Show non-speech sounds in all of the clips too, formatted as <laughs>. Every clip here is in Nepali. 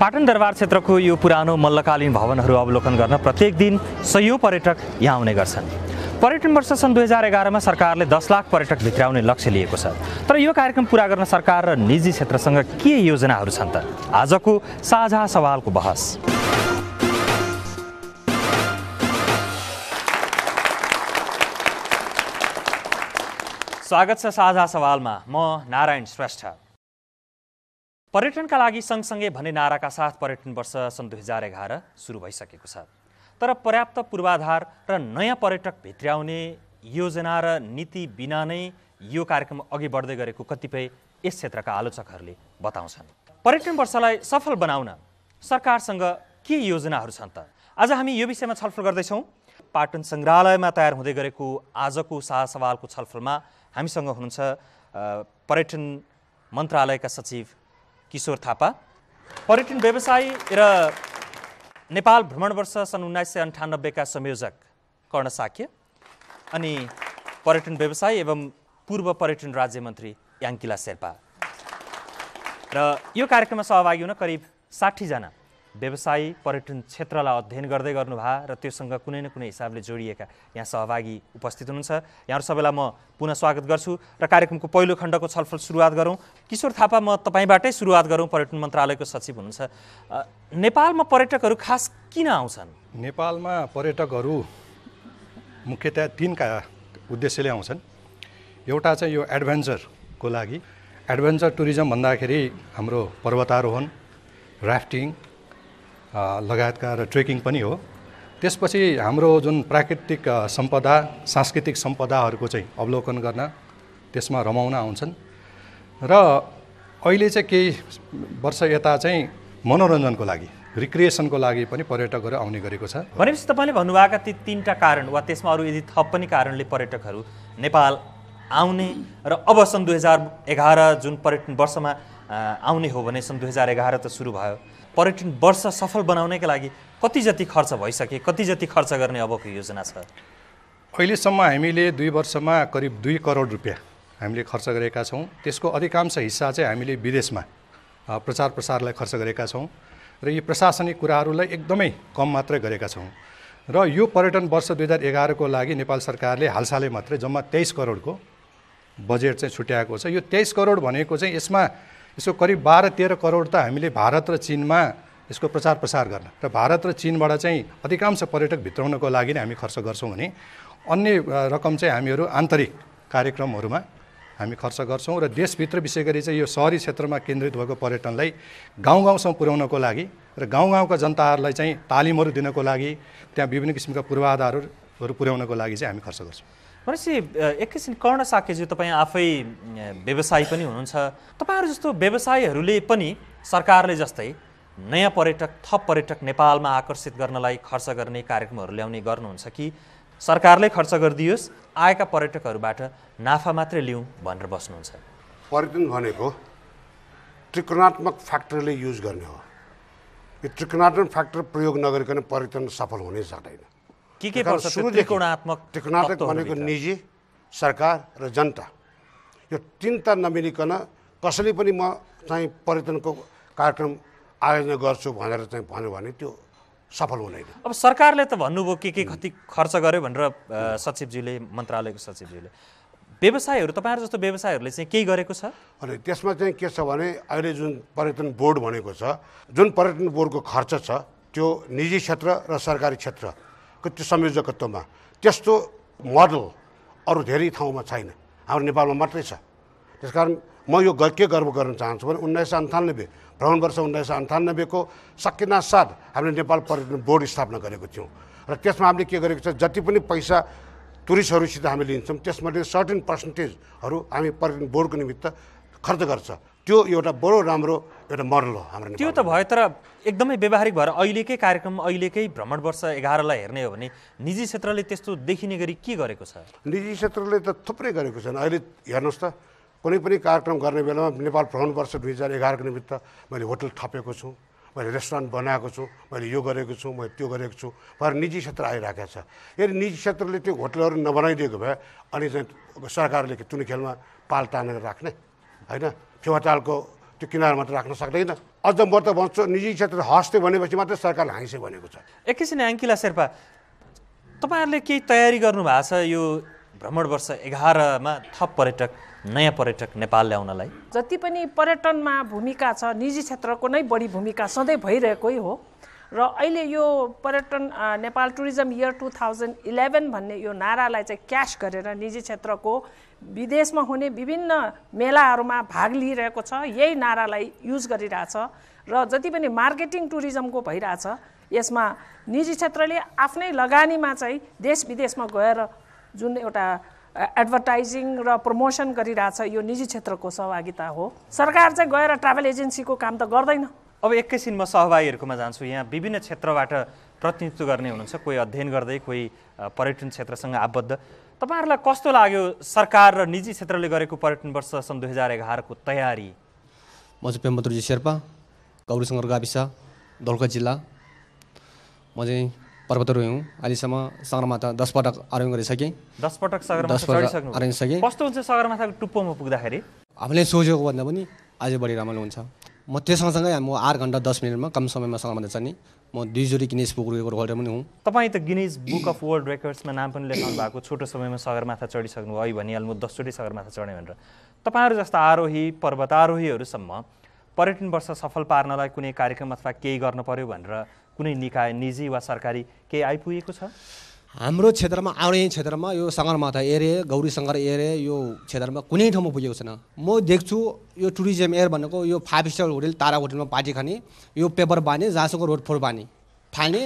पाटन दरबार क्षेत्रको यो पुरानो मल्लकालीन भवनहरू अवलोकन गर्न प्रत्येक दिन सयौँ पर्यटक यहाँ आउने गर्छन् पर्यटन वर्ष सन् दुई हजार एघारमा सरकारले दस लाख पर्यटक भित्राउने लक्ष्य लिएको छ तर यो कार्यक्रम पुरा गर्न सरकार र निजी क्षेत्रसँग के योजनाहरू छन् त आजको साझा सवालको बहस स्वागत छ साझा सवालमा म नारायण श्रेष्ठ पर्यटनका लागि सँगसँगै भन्ने नाराका साथ पर्यटन वर्ष सन् दुई हजार एघार सुरु भइसकेको छ तर पर्याप्त पूर्वाधार र नयाँ पर्यटक भित्राउने योजना र नीति बिना नै यो कार्यक्रम अघि बढ्दै गरेको कतिपय यस क्षेत्रका आलोचकहरूले बताउँछन् पर्यटन वर्षलाई सफल बनाउन सरकारसँग के योजनाहरू छन् त आज हामी यो विषयमा छलफल गर्दैछौँ पाटन सङ्ग्रहालयमा तयार हुँदै गरेको आजको सा सवालको छलफलमा हामीसँग हुनुहुन्छ पर्यटन मन्त्रालयका सचिव किशोर थापा पर्यटन व्यवसायी र नेपाल भ्रमण वर्ष सन् उन्नाइस सय अन्ठानब्बेका संयोजक कर्ण साक्य अनि पर्यटन व्यवसाय एवं पूर्व पर्यटन राज्य मन्त्री याङ्किला शेर्पा र यो कार्यक्रममा सहभागी हुन करिब साठीजना व्यवसायी पर्यटन क्षेत्रलाई अध्ययन गर्दै गर्नुभयो र त्योसँग कुनै न कुनै हिसाबले जोडिएका यहाँ सहभागी उपस्थित हुनुहुन्छ यहाँहरू सबैलाई म पुनः स्वागत गर्छु र कार्यक्रमको पहिलो खण्डको छलफल सुरुवात गरौँ किशोर थापा म तपाईँबाटै सुरुवात गरौँ पर्यटन मन्त्रालयको सचिव हुनुहुन्छ नेपालमा पर्यटकहरू खास किन आउँछन् नेपालमा पर्यटकहरू मुख्यतया तिनका उद्देश्यले आउँछन् एउटा चाहिँ यो एडभेन्चरको लागि एडभेन्चर टुरिज्म भन्दाखेरि हाम्रो पर्वतारोहण राफ्टिङ लगायतका र ट्रेकिङ पनि हो त्यसपछि हाम्रो जुन प्राकृतिक सम्पदा सांस्कृतिक सम्पदाहरूको चाहिँ अवलोकन गर्न त्यसमा रमाउन आउँछन् र अहिले चाहिँ केही वर्ष यता चाहिँ मनोरञ्जनको लागि रिक्रिएसनको लागि पनि पर्यटकहरू आउने गरेको छ भनेपछि तपाईँले भन्नुभएको ती तिनवटा कारण वा त्यसमा अरू यदि थप पनि कारणले पर्यटकहरू नेपाल आउने र अब सन् दुई हजार एघार जुन पर्यटन वर्षमा आउने हो भने सन् दुई हजार एघार त सुरु भयो पर्यटन वर्ष सफल बनाउनेका लागि कति जति खर्च भइसके कति जति खर्च गर्ने अबको योजना छ अहिलेसम्म हामीले दुई वर्षमा करिब दुई करोड रुपियाँ हामीले खर्च गरेका छौँ त्यसको अधिकांश हिस्सा चाहिँ हामीले विदेशमा प्रचार प्रसारलाई खर्च गरेका छौँ र यी प्रशासनिक कुराहरूलाई एकदमै कम मात्रै गरेका छौँ र यो पर्यटन वर्ष दुई हजार एघारको लागि नेपाल सरकारले हालसालै मात्रै जम्मा तेइस करोडको बजेट चाहिँ छुट्याएको छ यो तेइस करोड भनेको चाहिँ यसमा यसको करिब बाह्र तेह्र करोड त हामीले भारत र चिनमा यसको प्रचार प्रसार गर्न र भारत र चिनबाट चाहिँ अधिकांश पर्यटक भित्राउनको लागि नै हामी खर्च गर्छौँ भने अन्य रकम चाहिँ हामीहरू आन्तरिक कार्यक्रमहरूमा हामी खर्च गर्छौँ र देशभित्र विशेष गरी चाहिँ यो सहरी क्षेत्रमा केन्द्रित भएको पर्यटनलाई गाउँ गाउँसम्म पुर्याउनको लागि र गाउँ गाउँका जनताहरूलाई चाहिँ तालिमहरू दिनको लागि त्यहाँ विभिन्न किसिमका पूर्वाधारहरू पुर्याउनको लागि चाहिँ हामी खर्च गर्छौँ भनेपछि एकैछिन कर्ण साकेजी तपाईँ आफै व्यवसायी पनि हुनुहुन्छ तपाईँहरू जस्तो व्यवसायीहरूले पनि सरकारले जस्तै नयाँ पर्यटक थप पर्यटक नेपालमा आकर्षित गर्नलाई खर्च गर्ने कार्यक्रमहरू ल्याउने गर्नुहुन्छ कि सरकारले खर्च गरिदियोस् आएका पर्यटकहरूबाट नाफा मात्रै लिउँ भनेर बस्नुहुन्छ पर्यटन भनेको त्रिकोणात्मक फ्याक्टरले युज गर्ने हो यो त्रिकोणात्मक फ्याक्टर प्रयोग नगरिकन पर्यटन सफल हुनै सक्दैन के के पर्छ त्रिकोणात्मक त्रिकोणात्मक भनेको निजी सरकार र जनता यो तिनवटा नमिलिकन कसैले पनि म चाहिँ पर्यटनको कार्यक्रम आयोजना गर्छु भनेर चाहिँ भन्यो भने त्यो सफल हुँदैन अब सरकारले त भन्नुभयो के के कति खर्च गर्यो भनेर सचिवजीले मन्त्रालयको सचिवजीले व्यवसायहरू तपाईँहरू जस्तो व्यवसायहरूले चाहिँ केही गरेको छ अनि त्यसमा चाहिँ के छ भने अहिले जुन पर्यटन बोर्ड भनेको छ जुन पर्यटन बोर्डको खर्च छ त्यो निजी क्षेत्र र सरकारी क्षेत्र त्यो संयोजकत्वमा त्यस्तो मोडल अरू धेरै ठाउँमा छैन हाम्रो नेपालमा मात्रै छ त्यसकारण म यो के गर्व गर्न चाहन्छु भने उन्नाइस सय अन्ठानब्बे भ्रमण वर्ष उन्नाइस सय अन्ठानब्बेको साथ हामीले नेपाल पर्यटन बोर्ड स्थापना गरेको थियौँ र त्यसमा हामीले के गरेको छ जति पनि पैसा टुरिस्टहरूसित हामी लिन्छौँ त्यसमध्ये सर्टिन पर्सेन्टेजहरू हामी पर्यटन बोर्डको निमित्त खर्च गर्छ त्यो एउटा बडो राम्रो एउटा मोडल हो हाम्रो त्यो त भयो तर एकदमै व्यावहारिक भएर अहिलेकै कार्यक्रम अहिलेकै भ्रमण वर्ष एघारलाई हेर्ने हो भने निजी क्षेत्रले त्यस्तो देखिने गरी के गरेको छ निजी क्षेत्रले त थुप्रै गरेको छन् अहिले हेर्नुहोस् त कुनै पनि कार्यक्रम गर्ने बेलामा नेपाल भ्रमण वर्ष दुई हजार एघारको निमित्त मैले होटल थपेको छु मैले रेस्टुरेन्ट बनाएको छु मैले यो गरेको छु मैले त्यो गरेको छु भएर निजी क्षेत्र आइरहेको छ यदि निजी क्षेत्रले त्यो होटलहरू नबनाइदिएको भए अनि चाहिँ सरकारले कुनै खेलमा पाल तानेर राख्ने होइन फेवातालको त्यो किनारमा त राख्न सक्दैन अझ म त भन्छु निजी क्षेत्र हस्ते भनेपछि मात्रै सरकार हाँसे भनेको छ एकैछिन याङ्किला शेर्पा तपाईँहरूले केही तयारी गर्नुभएको छ यो भ्रमण वर्ष एघारमा थप पर्यटक नयाँ पर्यटक नेपाल ल्याउनलाई जति पनि पर्यटनमा भूमिका छ निजी क्षेत्रको नै बढी भूमिका सधैँ भइरहेकै हो र अहिले यो पर्यटन Nepal tourism year two thousand eleven भन्ने यो नारालाई चाहिँ क्यास गरेर निजी क्षेत्रको विदेशमा हुने विभिन्न मेलाहरूमा भाग लिइरहेको छ यही नारालाई युज गरिरहेछ र जति पनि मार्केटिङ टुरिज्मको भइरहेछ यसमा निजी क्षेत्रले आफ्नै लगानीमा चाहिँ देश विदेशमा गएर जुन एउटा एडभर्टाइजिङ र प्रमोसन गरिरहेछ यो निजी क्षेत्रको सहभागिता हो सरकार चाहिँ गएर ट्राभल एजेन्सीको काम त गर्दैन अब एकैछिन म सहभागीहरूकोमा जान्छु यहाँ विभिन्न क्षेत्रबाट प्रतिनिधित्व गर्ने हुनुहुन्छ कोही अध्ययन गर्दै कोही पर्यटन क्षेत्रसँग आबद्ध तपाईँहरूलाई कस्तो लाग्यो सरकार र निजी क्षेत्रले गरेको पर्यटन वर्ष सन् दुई हजार एघारको तयारी म चाहिँ पेम्बत्रुजी शेर्पा गौरीशङ्कर गाविस धोलका जिल्ला म चाहिँ पर्वतरोही हुँ अहिलेसम्म सगरमाथा दस पटक आरोहण गरिसकेँ पटक सगरमाथा कस्तो हुन्छ सगरमाथाको टुप्पोमा पुग्दाखेरि हामीले सोचेको भन्दा पनि अझै बढी राम्रो हुन्छ म त्यो सँगसँगै म आठ घन्टा दस मिनटमा कम समयमा सँगै छ नि म दुईजोडी गिनेस बुक रेकर्ड होल्डर पनि हुँ तपाईँ त गिनेस बुक अफ वर्ल्ड रेकर्ड्समा नाम पनि लेख्नु भएको छोटो समयमा सगरमाथा चढिसक्नु है भनिहाल्नु दसचोटि सगरमाथा चढेँ भनेर तपाईँहरू जस्ता आरोही पर्वतारोहीहरूसम्म पर्यटन वर्ष सफल पार्नलाई कुनै कार्यक्रम अथवा केही गर्नु पऱ्यो भनेर कुनै निकाय निजी वा सरकारी केही आइपुगेको छ हाम्रो क्षेत्रमा आउने क्षेत्रमा यो सगरमाथा एरे गौरी सङ्गर एरे यो क्षेत्रमा कुनै ठाउँमा पुगेको छैन म देख्छु यो टुरिज्म एयर भनेको यो फाइभ स्टार होटेल तारा होटेलमा पार्टी खाने यो पेपर बाँध्ने जहाँसँग रोड फोर बाँध्ने फाल्ने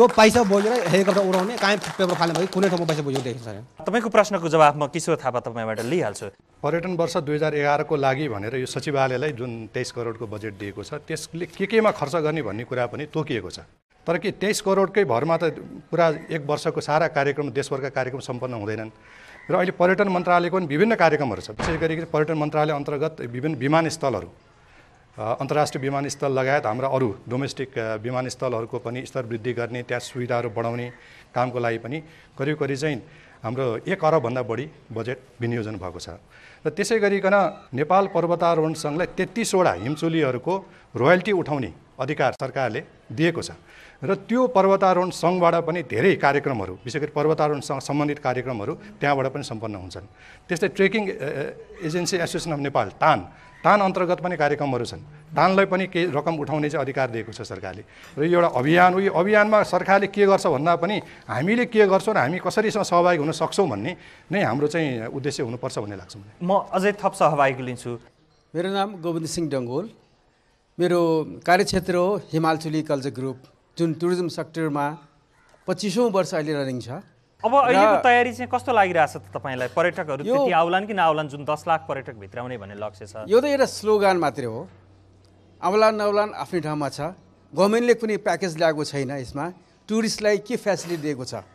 त्यो पैसा बोकेर हेलिकप्टर उडाउने कहीँ पेपर फाल्ने भयो कुनै ठाउँमा पैसा बोकेको देखेको छैन तपाईँको प्रश्नको जवाब म किशोर थापा तपाईँबाट लिइहाल्छु पर्यटन वर्ष दुई हजार एघारको लागि भनेर यो सचिवालयलाई जुन तेइस करोडको बजेट दिएको छ त्यसले के केमा खर्च गर्ने भन्ने कुरा पनि तोकिएको छ तर के तेइस करोडकै भरमा त पुरा एक वर्षको सारा कार्यक्रम देशभरका कार्यक्रम सम्पन्न हुँदैनन् र अहिले पर्यटन मन्त्रालयको पनि विभिन्न कार्यक्रमहरू छ विशेष गरी पर्यटन मन्त्रालय अन्तर्गत विभिन्न विमानस्थलहरू अन्तर्राष्ट्रिय विमानस्थल लगायत हाम्रा अरू डोमेस्टिक विमानस्थलहरूको पनि स्तर वृद्धि गर्ने त्यहाँ सुविधाहरू बढाउने कामको लागि पनि करिब करिब चाहिँ हाम्रो एक अरबभन्दा बढी बजेट विनियोजन भएको छ र त्यसै गरिकन नेपाल पर्वतारोहण सङ्घलाई तेत्तिसवटा हिमचुलीहरूको रोयल्टी उठाउने अधिकार सरकारले दिएको छ र त्यो पर्वतारोहण सङ्घबाट पनि धेरै कार्यक्रमहरू विशेष गरी पर्वतारोहणसँग सम्बन्धित कार्यक्रमहरू त्यहाँबाट पनि सम्पन्न हुन्छन् त्यस्तै trekking agency association of Nepal तान तान अन्तर्गत पनि कार्यक्रमहरू छन् तानलाई पनि केही रकम उठाउने चाहिँ अधिकार दिएको छ सरकारले र यो एउटा अभियान हो यो अभियानमा सरकारले के गर्छ भन्दा पनि हामीले के गर्छौँ र हामी कसरीसँग सहभागी हुन सक्छौँ भन्ने नै हाम्रो चाहिँ उद्देश्य हुनुपर्छ भन्ने लाग्छ मलाई म अझै थप सहभागी लिन्छु मेरो नाम गोविन्द सिंह डङ्गोल मेरो कार्यक्षेत्र हो हिमालचुली कल्चर ग्रुप जुन टुरिज्म सेक्टरमा पच्चिसौँ वर्ष अहिले रनिङ छ अब अहिलेको तयारी चाहिँ कस्तो लागिरहेछ त तपाईँलाई पर्यटकहरू त्यति आउलान् कि नआउलान् जुन दस लाख पर्यटक भित्राउने भन्ने लक्ष्य छ यो त एउटा स्लोगान मात्रै हो आउलान नआउलान् आफ्नै ठाउँमा छ गभर्मेन्टले कुनै प्याकेज ल्याएको छैन यसमा टुरिस्टलाई के फेसिलिटी दिएको छ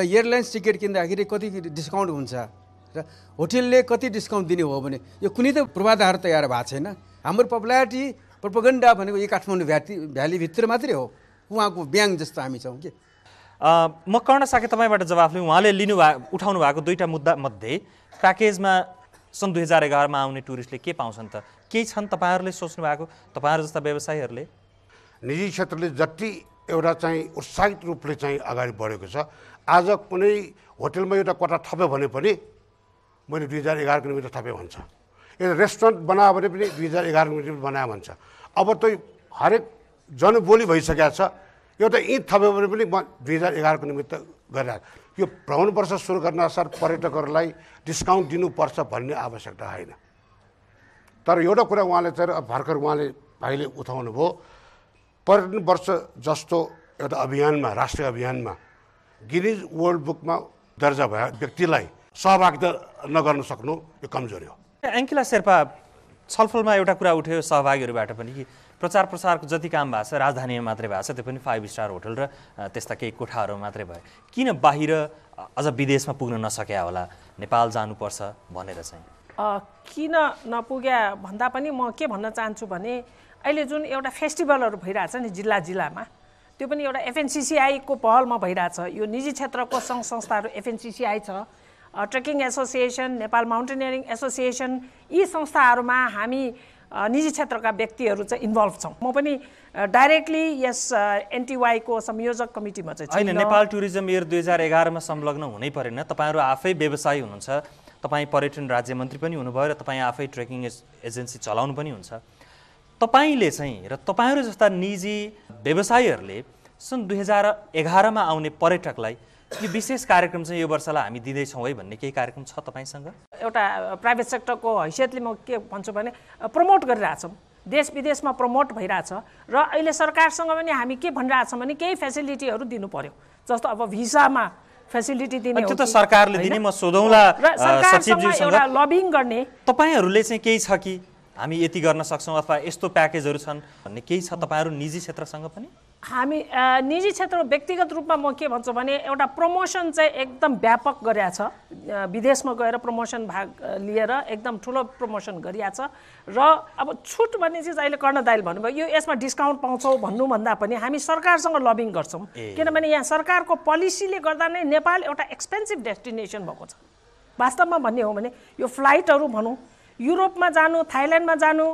र एयरलाइन्स टिकट किन्दाखेरि कति डिस्काउन्ट हुन्छ र होटेलले कति डिस्काउन्ट दिने हो भने यो कुनै त पूर्वाधार तयार भएको छैन हाम्रो पपुलारिटी प्रोपोगन्डा भनेको यो काठमाडौँ भ्याली भ्यालीभित्र मात्रै हो उहाँको ब्याङ जस्तो हामी छौँ कि म कर्ण साके तपाईँबाट लिउँ उहाँले लिनु भए उठाउनु भएको दुईवटा मध्ये प्याकेजमा सन् दुई हजार एघारमा आउने टुरिस्टले के पाउँछन् त केही छन् तपाईँहरूले सोच्नु भएको तपाईँहरू जस्ता व्यवसायीहरूले निजी क्षेत्रले जति एउटा चाहिँ उत्साहित रूपले चाहिँ अगाडि बढेको छ आज कुनै होटेलमा एउटा कोटा थप्यो भने पनि मैले दुई हजार एघार किलोमिटर थपेँ भन्छ एउटा रेस्टुरेन्ट बनायो भने पनि दुई हजार एघार किलोमिटर बनायो भन्छ अब त हरेक जनबोली भइसकेको छ एउटा इँट थप्यो भने पनि म दुई हजार एघारको निमित्त गरिरहेको यो भ्रमण वर्ष सुरु गर्न असार पर्यटकहरूलाई डिस्काउन्ट दिनुपर्छ भन्ने आवश्यकता होइन तर एउटा कुरा उहाँले चाहिँ भर्खर उहाँले भाइले उठाउनु भयो पर्यटन वर्ष जस्तो एउटा अभियानमा राष्ट्रिय अभियानमा गिनिज वर्ल्ड बुकमा दर्जा भए व्यक्तिलाई सहभागिता नगर्न सक्नु यो कमजोरी हो एङ्किला शेर्पा छलफलमा एउटा कुरा उठ्यो सहभागीहरूबाट पनि कि प्रचार प्रसारको जति काम भएको छ राजधानीमा मात्रै भएको छ त्यो पनि फाइभ स्टार होटल र त्यस्ता केही कोठाहरू मात्रै भए किन बाहिर अझ विदेशमा पुग्न नसक्या होला नेपाल जानुपर्छ भनेर चाहिँ किन नपुग्या भन्दा पनि म के भन्न चाहन्छु भने अहिले जुन एउटा फेस्टिभलहरू भइरहेछ नि जिल्ला जिल्लामा त्यो पनि एउटा एफएनसिसिआईको पहलमा भइरहेछ यो निजी क्षेत्रको सङ्घ संस्थाहरू एफएनसिसिआई छ trekking association Nepal mountaineering association यी संस्थाहरूमा हामी निजी क्षेत्रका व्यक्तिहरू चाहिँ इन्भल्भ छौँ म पनि डाइरेक्टली यस एनटिवाईको संयोजक कमिटीमा चाहिँ होइन नेपाल टुरिज्म इयर दुई हजार एघारमा संलग्न हुनै परेन तपाईँहरू आफै व्यवसायी हुनुहुन्छ तपाईँ पर्यटन राज्य मन्त्री पनि हुनुभयो र तपाईँ आफै ट्रेकिङ एजेन्सी चलाउनु पनि हुन्छ तपाईँले चाहिँ र तपाईँहरू जस्ता निजी व्यवसायीहरूले सन् दुई हजार एघारमा आउने पर्यटकलाई यो विशेष कार्यक्रम चाहिँ यो वर्षलाई हामी दिँदैछौँ है भन्ने केही कार्यक्रम छ तपाईँसँग एउटा प्राइभेट सेक्टरको हैसियतले म के भन्छु भने प्रमोट गरिरहेछौँ देश विदेशमा प्रमोट भइरहेछ र अहिले सरकारसँग पनि हामी के भनिरहेछौँ भने केही फेसिलिटीहरू दिनु पर्यो जस्तो अब भिसामा फेसिलिटी दिने त्यो त सरकारले दिने म सोधौँला एउटा लबिङ गर्ने तपाईँहरूले चाहिँ केही छ कि हामी यति गर्न सक्छौँ अथवा यस्तो प्याकेजहरू छन् भन्ने केही छ तपाईँहरू निजी क्षेत्रसँग पनि हामी निजी क्षेत्र व्यक्तिगत रूपमा म के भन्छु भने एउटा प्रमोसन चाहिँ एकदम व्यापक छ विदेशमा गएर प्रमोसन भाग लिएर एकदम ठुलो प्रमोसन छ र अब छुट भन्ने चिज अहिले कर्णदायल भन्नुभयो यो यसमा डिस्काउन्ट पाउँछौँ भन्नुभन्दा पनि हामी सरकारसँग लबिङ गर्छौँ किनभने यहाँ सरकारको पोलिसीले गर्दा नै नेपाल एउटा एक्सपेन्सिभ डेस्टिनेसन भएको छ वास्तवमा भन्ने हो भने यो फ्लाइटहरू भनौँ युरोपमा जानु थाइल्यान्डमा जानु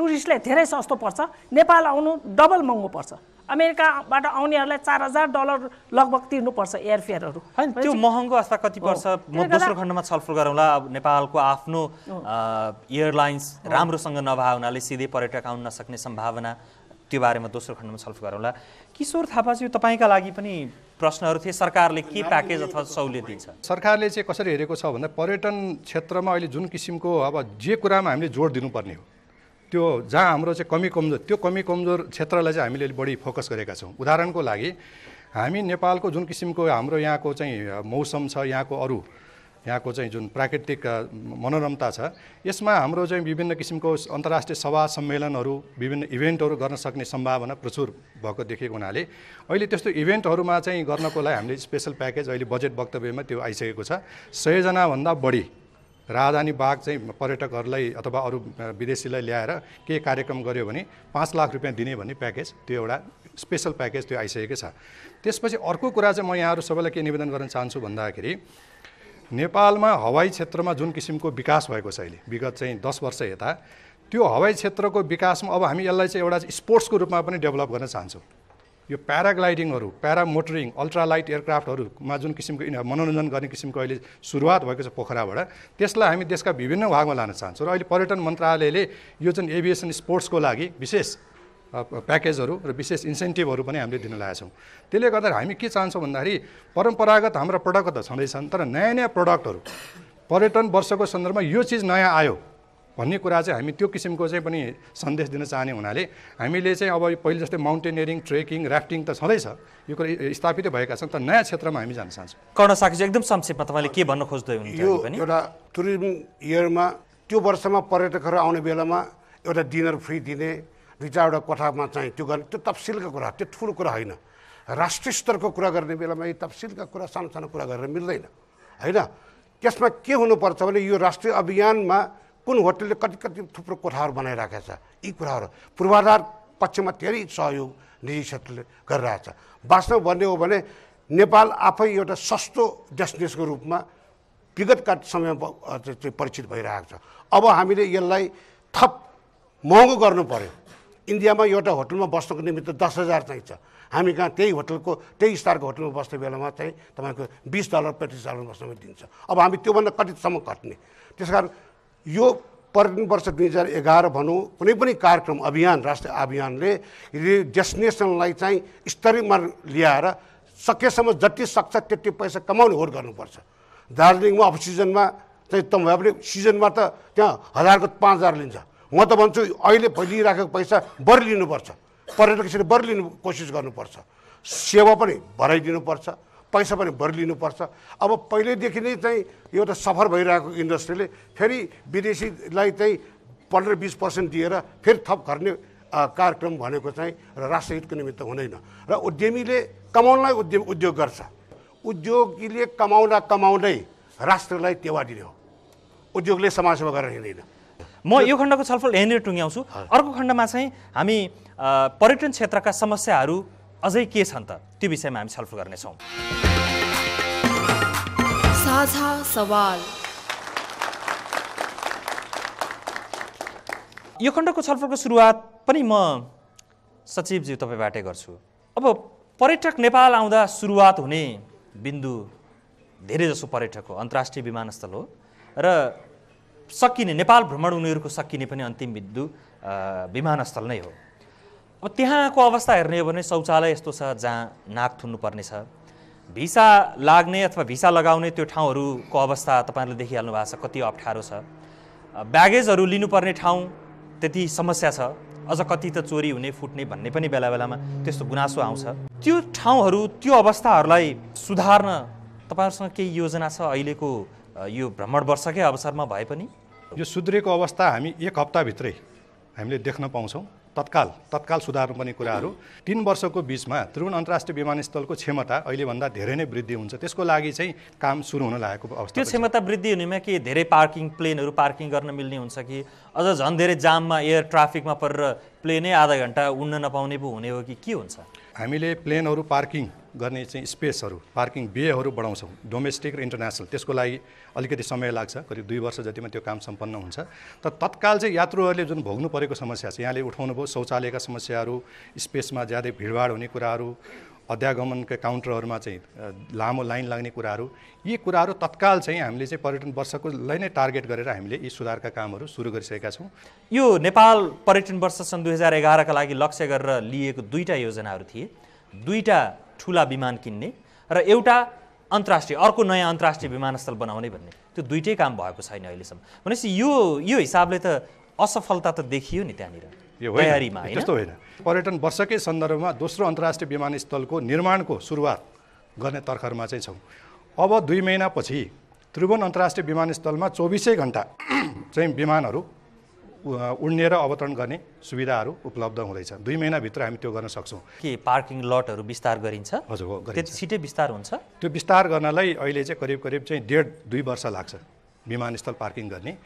टुरिस्टलाई धेरै सस्तो पर्छ नेपाल आउनु डबल महँगो पर्छ अमेरिकाबाट आउनेहरूलाई चार हजार डलर लगभग तिर्नुपर्छ एयरफेयरहरू होइन त्यो महँगो अवस्था कति पर्छ म दोस्रो खण्डमा छलफल गरौँला अब नेपालको आफ्नो एयरलाइन्स राम्रोसँग नभए हुनाले सिधै पर्यटक आउन नसक्ने सम्भावना त्यो बारेमा दोस्रो खण्डमा छलफल गरौँला किशोर थापा थापाज्यू तपाईँका लागि पनि प्रश्नहरू थिए सरकारले के प्याकेज अथवा सहुलियत दिन्छ सरकारले चाहिँ कसरी हेरेको छ भन्दा पर्यटन क्षेत्रमा अहिले जुन किसिमको अब जे कुरामा हामीले जोड दिनुपर्ने हो त्यो जहाँ हाम्रो चाहिँ कमी कमजोर त्यो कमी कमजोर क्षेत्रलाई चाहिँ हामीले बढी फोकस गरेका छौँ उदाहरणको लागि हामी नेपालको जुन किसिमको हाम्रो यहाँको चाहिँ मौसम छ यहाँको अरू यहाँको चाहिँ जुन प्राकृतिक मनोरमता छ यसमा हाम्रो चाहिँ विभिन्न किसिमको अन्तर्राष्ट्रिय सभा सम्मेलनहरू विभिन्न इभेन्टहरू गर्न सक्ने सम्भावना प्रचुर भएको देखेको हुनाले अहिले त्यस्तो इभेन्टहरूमा चाहिँ गर्नको लागि हामीले स्पेसल प्याकेज अहिले बजेट वक्तव्यमा त्यो आइसकेको छ सयजनाभन्दा बढी राजधानी बाग चाहिँ पर्यटकहरूलाई अथवा अरू विदेशीलाई ल्याएर केही कार्यक्रम गऱ्यो भने पाँच लाख रुपियाँ दिने भन्ने प्याकेज त्यो एउटा स्पेसल प्याकेज त्यो आइसकेको छ त्यसपछि अर्को कुरा चाहिँ म यहाँहरू सबैलाई के निवेदन गर्न चाहन्छु भन्दाखेरि नेपालमा हवाई क्षेत्रमा जुन किसिमको विकास भएको छ अहिले विगत चाहिँ दस वर्ष यता त्यो हवाई क्षेत्रको विकासमा अब हामी यसलाई चाहिँ एउटा स्पोर्ट्सको रूपमा पनि डेभलप गर्न चाहन्छौँ यो प्याराग्लाइडिङहरू प्यारामोटरिङ अल्ट्रालाइट एयरक्राफ्टहरूमा जुन किसिमको मनोरञ्जन गर्ने किसिमको अहिले सुरुवात भएको छ पोखराबाट त्यसलाई हामी देशका विभिन्न भागमा लान चाहन्छौँ र अहिले पर्यटन मन्त्रालयले यो जुन एभिएसन स्पोर्ट्सको लागि विशेष प्याकेजहरू र विशेष इन्सेन्टिभहरू पनि हामीले दिन लागेका छौँ त्यसले गर्दा हामी के चाहन्छौँ भन्दाखेरि परम्परागत हाम्रा प्रडक्ट त छँदैछन् तर नयाँ नयाँ प्रडक्टहरू पर्यटन वर्षको सन्दर्भमा यो चिज नयाँ आयो भन्ने कुरा चाहिँ हामी त्यो किसिमको चाहिँ पनि सन्देश दिन चाहने हुनाले हामीले चाहिँ अब पहिले जस्तै माउन्टेनियरिङ ट्रेकिङ राफ्टिङ त छँदैछ यो कुरा स्थापितै भएका छन् तर नयाँ क्षेत्रमा हामी जान चाहन्छौँ कर्ण साक्षी एकदम संक्षेपमा तपाईँले के भन्न खोज्दै हुनुहुन्छ यो एउटा टुरिज्म इयरमा त्यो वर्षमा पर्यटकहरू आउने बेलामा एउटा डिनर फ्री दिने दुई चारवटा कोठामा चाहिँ त्यो गर्ने त्यो तफसिलको कुरा त्यो ठुलो कुरा होइन राष्ट्रिय स्तरको कुरा गर्ने बेलामा यो तफसिलका कुरा सानो सानो कुरा गरेर मिल्दैन होइन त्यसमा के हुनुपर्छ भने यो राष्ट्रिय अभियानमा कुन होटलले कति कति थुप्रो कोठाहरू बनाइराखेको छ यी कुराहरू पूर्वाधार पक्षमा धेरै सहयोग निजी क्षेत्रले गरिरहेछ वास्तव भन्ने हो भने नेपाल आफै एउटा सस्तो डेस्टिनेसनको रूपमा विगतका समयमा परिचित भइरहेको छ अब हामीले यसलाई थप महँगो गर्नु पऱ्यो इन्डियामा एउटा होटलमा बस्नको निमित्त दस हजार चाहिन्छ हामी कहाँ त्यही होटलको त्यही स्तरको होटलमा बस्ने बेलामा चाहिँ तपाईँको बिस डलर पैँतिस डलर बस्नमा दिन्छ अब हामी त्योभन्दा कतिसम्म घट्ने त्यस कारण यो पर्यटन वर्ष दुई हजार एघार भनौँ कुनै पनि कार्यक्रम अभियान राष्ट्रिय अभियानले डेस्टिनेसनलाई चाहिँ स्तरीयमा ल्याएर सकेसम्म जति सक्छ त्यति पैसा कमाउने होड गर्नुपर्छ दार्जिलिङमा अफ सिजनमा चाहिँ त पनि सिजनमा त त्यहाँ हजारको पाँच हजार लिन्छ म त भन्छु अहिले लिइराखेको पैसा बढी लिनुपर्छ पर्यटक बढी लिनु कोसिस गर्नुपर्छ सेवा पनि भराइदिनुपर्छ पैसा पनि लिनुपर्छ अब पहिल्यैदेखि नै चाहिँ एउटा सफर भइरहेको इन्डस्ट्रीले फेरि विदेशीलाई चाहिँ पन्ध्र बिस पर्सेन्ट दिएर फेरि थप गर्ने कार्यक्रम भनेको चाहिँ र राष्ट्रहितको निमित्त हुँदैन र उद्यमीले कमाउनलाई उद्यम उद्योग गर्छ उद्योगीले कमाउँदा कमाउँदै राष्ट्रलाई टेवा दिने हो उद्योगले समाजसेवा गरेर हिँड्दैन म यो खण्डको छलफल यहाँनिर टुङ्ग्याउँछु अर्को खण्डमा चाहिँ हामी पर्यटन क्षेत्रका समस्याहरू अझै के छन् त त्यो विषयमा हामी छलफल गर्नेछौँ यो खण्डको छलफलको सुरुवात पनि म सचिवज्यू तपाईँबाटै गर्छु अब पर्यटक नेपाल आउँदा सुरुवात हुने बिन्दु धेरैजसो पर्यटक हो अन्तर्राष्ट्रिय विमानस्थल हो र सकिने नेपाल भ्रमण उनीहरूको सकिने पनि अन्तिम बिन्दु विमानस्थल नै हो त्यहाँको अवस्था हेर्ने हो भने शौचालय यस्तो छ जहाँ नाक थुन्नुपर्ने छ भिसा लाग्ने अथवा भिसा लगाउने त्यो ठाउँहरूको अवस्था तपाईँहरूले देखिहाल्नु भएको छ कति अप्ठ्यारो छ ब्यागेजहरू लिनुपर्ने ठाउँ त्यति समस्या छ अझ कति त चोरी हुने फुट्ने भन्ने पनि बेला बेलामा त्यस्तो गुनासो आउँछ त्यो ठाउँहरू त्यो अवस्थाहरूलाई सुधार्न तपाईँहरूसँग केही योजना छ अहिलेको यो भ्रमण वर्षकै अवसरमा भए पनि यो सुध्रिएको अवस्था हामी एक हप्ताभित्रै हामीले देख्न पाउँछौँ तत्काल तत्काल सुधार्नुपर्ने कुराहरू तिन वर्षको बिचमा त्रिभुवन अन्तर्राष्ट्रिय विमानस्थलको क्षमता अहिलेभन्दा धेरै नै वृद्धि हुन्छ त्यसको लागि चाहिँ काम सुरु हुन लागेको अवस्था त्यो क्षमता वृद्धि हुनेमा के धेरै पार्किङ प्लेनहरू पार्किङ गर्न मिल्ने हुन्छ कि अझ झन् धेरै जाममा एयर ट्राफिकमा परेर प्लेनै आधा घन्टा उड्न नपाउने पो हुने हो कि के हुन्छ हामीले प्लेनहरू पार्किङ गर्ने चाहिँ स्पेसहरू पार्किङ बेहरू बढाउँछौँ डोमेस्टिक र इन्टरनेसनल त्यसको लागि अलिकति समय लाग्छ करिब दुई वर्ष जतिमा त्यो काम सम्पन्न हुन्छ तर तत्काल चाहिँ यात्रुहरूले जुन भोग्नु परेको समस्या छ यहाँले उठाउनुभयो शौचालयका समस्याहरू स्पेसमा ज्यादै भिडभाड हुने कुराहरू अध्यागमनका काउन्टरहरूमा चाहिँ लामो लाइन लाग्ने कुराहरू यी कुराहरू तत्काल चाहिँ हामीले चाहिँ पर्यटन वर्षको वर्षकोलाई नै टार्गेट गरेर हामीले यी सुधारका कामहरू सुरु गरिसकेका छौँ यो नेपाल पर्यटन वर्ष सन् दुई हजार एघारका लागि लक्ष्य गरेर लिएको दुईवटा योजनाहरू थिए दुईवटा ठुला विमान किन्ने र एउटा अन्तर्राष्ट्रिय अर्को नयाँ अन्तर्राष्ट्रिय विमानस्थल बनाउने भन्ने त्यो दुइटै काम भएको छैन अहिलेसम्म भनेपछि यो यो हिसाबले त असफलता त देखियो नि त्यहाँनिर तयारीमा त्यस्तो होइन पर्यटन वर्षकै सन्दर्भमा दोस्रो अन्तर्राष्ट्रिय विमानस्थलको निर्माणको सुरुवात गर्ने तर्खरमा चाहिँ छौँ अब दुई महिनापछि त्रिभुवन अन्तर्राष्ट्रिय विमानस्थलमा चौबिसै घन्टा <clears throat> चाहिँ विमानहरू उड्ने र अवतरण गर्ने सुविधाहरू उपलब्ध हुँदैछ दुई महिनाभित्र हामी त्यो गर्न सक्छौँ के पार्किङ लटहरू विस्तार गरिन्छ हजुर हो त्यति छिटै विस्तार हुन्छ त्यो विस्तार गर्नलाई अहिले चाहिँ करिब करिब चाहिँ डेढ दुई वर्ष लाग्छ विमानस्थल पार्किङ गर्ने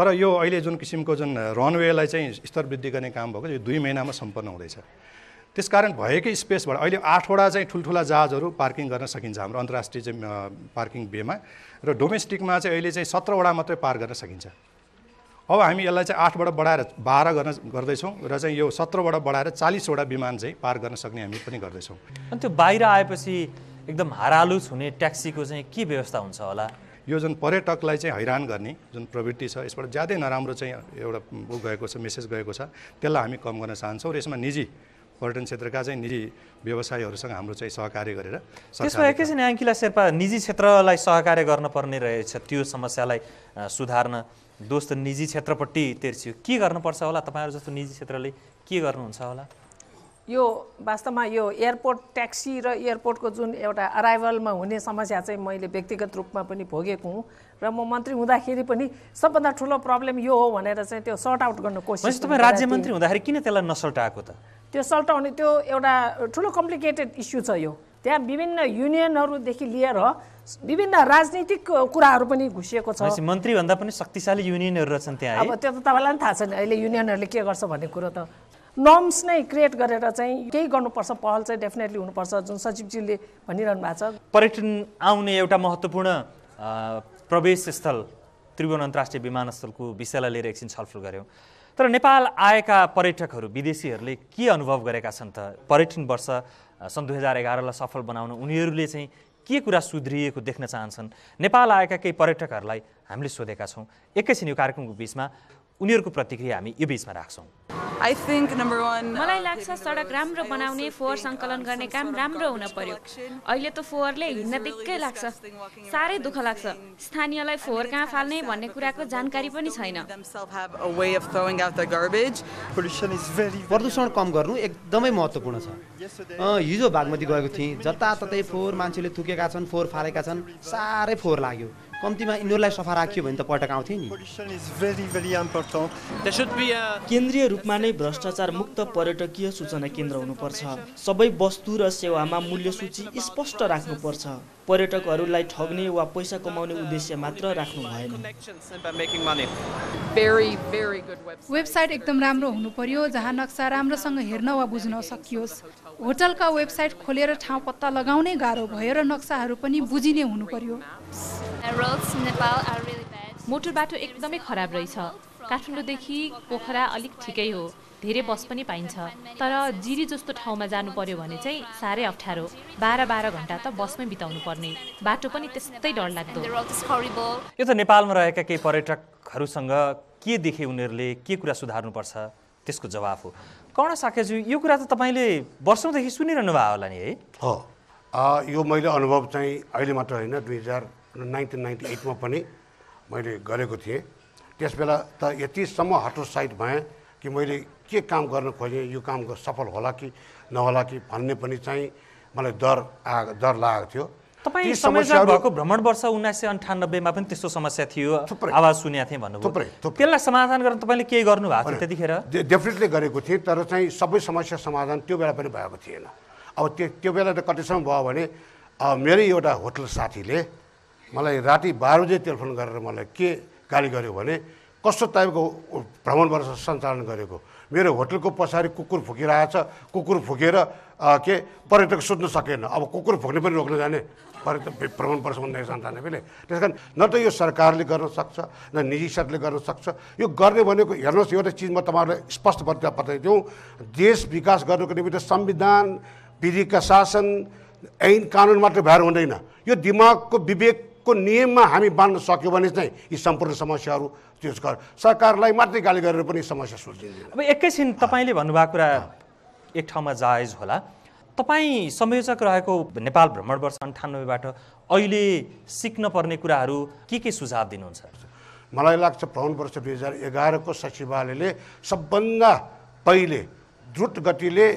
तर यो अहिले जुन किसिमको जुन रनवेलाई चाहिँ स्तर वृद्धि गर्ने काम भएको यो दुई महिनामा सम्पन्न हुँदैछ त्यसकारण भएकै स्पेसबाट अहिले आठवटा चाहिँ ठुल्ठुला जहाजहरू पार्किङ गर्न सकिन्छ हाम्रो अन्तर्राष्ट्रिय चाहिँ पार्किङ बेमा र डोमेस्टिकमा चाहिँ अहिले चाहिँ सत्रवटा मात्रै पार गर्न सकिन्छ अब हामी यसलाई चाहिँ आठबाट बढाएर बाह्र गर्न गर्दैछौँ र चाहिँ यो सत्रबाट बढाएर चालिसवटा विमान चाहिँ पार गर्न सक्ने हामी पनि गर्दैछौँ अनि त्यो बाहिर आएपछि एकदम हारालुच हुने ट्याक्सीको चाहिँ के व्यवस्था हुन्छ होला यो जुन पर्यटकलाई चाहिँ हैरान गर्ने जुन प्रवृत्ति छ यसबाट ज्यादै नराम्रो चाहिँ एउटा ऊ गएको छ मेसेज गएको छ त्यसलाई हामी कम गर्न चाहन्छौँ र यसमा निजी पर्यटन क्षेत्रका चाहिँ निजी व्यवसायीहरूसँग हाम्रो चाहिँ सहकार्य गरेर त्यसमा एकैछिन आङ्किला शेर्पा निजी क्षेत्रलाई सहकार्य गर्नुपर्ने रहेछ त्यो समस्यालाई सुधार्न दोष निजी क्षेत्रपट्टि तेर्सियो के गर्नुपर्छ होला तपाईँहरू जस्तो निजी क्षेत्रले के गर्नुहुन्छ होला यो वास्तवमा यो एयरपोर्ट ट्याक्सी र एयरपोर्टको जुन एउटा अराइभलमा हुने समस्या चाहिँ मैले व्यक्तिगत रूपमा पनि भोगेको हुँ र म मन्त्री हुँदाखेरि पनि सबभन्दा ठुलो प्रब्लम यो हो भनेर चाहिँ त्यो सर्ट आउट गर्नु कोसिस तपाईँ राज्य मन्त्री हुँदाखेरि किन त्यसलाई नसल्टाएको त त्यो सल्टाउने त्यो एउटा ठुलो कम्प्लिकेटेड इस्यु छ यो त्यहाँ विभिन्न युनियनहरूदेखि लिएर विभिन्न राजनीतिक कुराहरू पनि घुसिएको छ मन्त्रीभन्दा पनि शक्तिशाली युनियनहरू रहेछन् त्यहाँ अब त्यो त तपाईँलाई पनि थाहा छैन अहिले युनियनहरूले के गर्छ भन्ने कुरो त नर्म्स नै क्रिएट गरेर चाहिँ केही गर्नुपर्छ पहल चाहिँ डेफिनेटली हुनुपर्छ जुन सचिवजीले भनिरहनु भएको छ पर्यटन आउने एउटा महत्त्वपूर्ण प्रवेश स्थल त्रिभुवन अन्तर्राष्ट्रिय विमानस्थलको विषयलाई लिएर एकछिन छलफल गऱ्यौँ तर नेपाल आएका पर्यटकहरू विदेशीहरूले के अनुभव गरेका छन् त पर्यटन वर्ष सन् दुई हजार एघारलाई सफल बनाउन उनीहरूले चाहिँ के कुरा सुध्रिएको देख्न चाहन्छन् नेपाल आएका केही पर्यटकहरूलाई हामीले सोधेका छौँ एकैछिन यो कार्यक्रमको बिचमा उनीहरूको प्रतिक्रिया हामी यो बिचमा राख्छौँ आई थिङ्क नम्बर वान मलाई uh, लाग्छ सडक राम्रो बनाउने फोहोर uh, सङ्कलन गर्ने काम राम्रो हुन पर्यो अहिले त फोहोरले हिँड्न दिक्कै लाग्छ साह्रै दुःख लाग्छ स्थानीयलाई फोहोर कहाँ फाल्ने भन्ने कुराको जानकारी पनि छैन प्रदूषण कम गर्नु एकदमै महत्त्वपूर्ण छ हिजो बागमती गएको थिएँ जताततै फोहोर मान्छेले थुकेका छन् फोहोर फालेका छन् साह्रै फोहोर लाग्यो कम्तीमा यिनीहरूलाई सफा राखियो भने त पटक आउँथ्यो नि केन्द्रीय रूपमा नै भ्रष्टाचार मुक्त पर्यटकीय सूचना केन्द्र हुनुपर्छ सबै वस्तु र सेवामा मूल्य सूची स्पष्ट राख्नुपर्छ पर्यटकहरूलाई ठग्ने वा पैसा कमाउने उद्देश्य मात्र राख्नु भएन वेबसाइट एकदम राम्रो हुनु पर्यो जहाँ नक्सा राम्रोसँग हेर्न वा बुझ्न सकियोस् होटलका वेबसाइट खोलेर ठाउँ पत्ता लगाउनै गाह्रो भयो र नक्साहरू पनि बुझिने हुनु पर्यो मोटर बाटो एकदमै खराब रहेछ काठमाडौँदेखि पोखरा अलिक ठिकै हो धेरै बस पनि पाइन्छ तर जिरी जस्तो ठाउँमा जानु पर्यो भने चाहिँ साह्रै अप्ठ्यारो बाह्र बाह्र घन्टा त बसमै बिताउनु पर्ने बाटो पनि त्यस्तै डरलाग्दो यो त नेपालमा रहेका केही पर्यटकहरूसँग के देखे उनीहरूले के कुरा सुधार्नुपर्छ त्यसको जवाफ हो कर्ण साखेज्यू यो कुरा त तपाईँले वर्षौँदेखि सुनिरहनु भएको होला नि है हो यो मैले अनुभव चाहिँ अहिले मात्र होइन दुई हजार नाइन्टिन नाइन्टी एटमा पनि मैले गरेको थिएँ बेला त यतिसम्म हटोसाइट भएँ कि मैले के काम गर्न खोजेँ यो काम सफल होला कि नहोला कि भन्ने पनि चाहिँ मलाई डर आ डर लागेको थियो तपाईँ समस्या भएको भ्रमण वर्ष उन्नाइस सय अन्ठानब्बेमा पनि त्यस्तो समस्या थियो आवाज सुनेको थिएँ भन्नुभयो त्यसलाई समाधान गर्न तपाईँले केही गर्नु भएको थियो त्यतिखेर डेफिनेटली गरेको थिएँ तर चाहिँ सबै समस्या समाधान त्यो बेला पनि भएको थिएन अब त्यो त्यो बेला त कतिसम्म भयो भने मेरै एउटा होटल साथीले मलाई राति बाह्र बजे टेलिफोन गरेर मलाई के गाली गर्यो भने कस्तो टाइपको भ्रमण वर्ष सञ्चालन गरेको मेरो होटलको पछाडि कुकुर छ कुकुर फुकेर के पर्यटक सुत्न सकेन अब कुकुर फुक्ने पनि रोक्न जाने पर भ्रमण पर्छ उन्नाइस सय अन्ठानब्बेले त्यस कारण न त यो सरकारले गर्न सक्छ न निजी क्षेत्रले गर्न सक्छ यो गर्ने भनेको हेर्नुहोस् एउटा चिज म तपाईँहरूलाई स्पष्ट बताइदिउँ देश विकास गर्नुको निम्ति संविधान विधिका शासन ऐन कानुन मात्र भएर हुँदैन यो दिमागको विवेकको नियममा हामी बाँध्न सक्यो भने चाहिँ यी सम्पूर्ण समस्याहरू त्यो सरकारलाई मात्रै गाली गरेर पनि समस्या सुल्झिँदैन अब एकैछिन तपाईँले भन्नुभएको कुरा एक ठाउँमा जायज होला तपाईँ संयोजक रहेको नेपाल भ्रमण वर्ष अन्ठानब्बेबाट अहिले सिक्न पर्ने कुराहरू के के सुझाव दिनुहुन्छ मलाई लाग्छ भ्रमण वर्ष दुई हजार एघारको सचिवालयले सबभन्दा पहिले द्रुत गतिले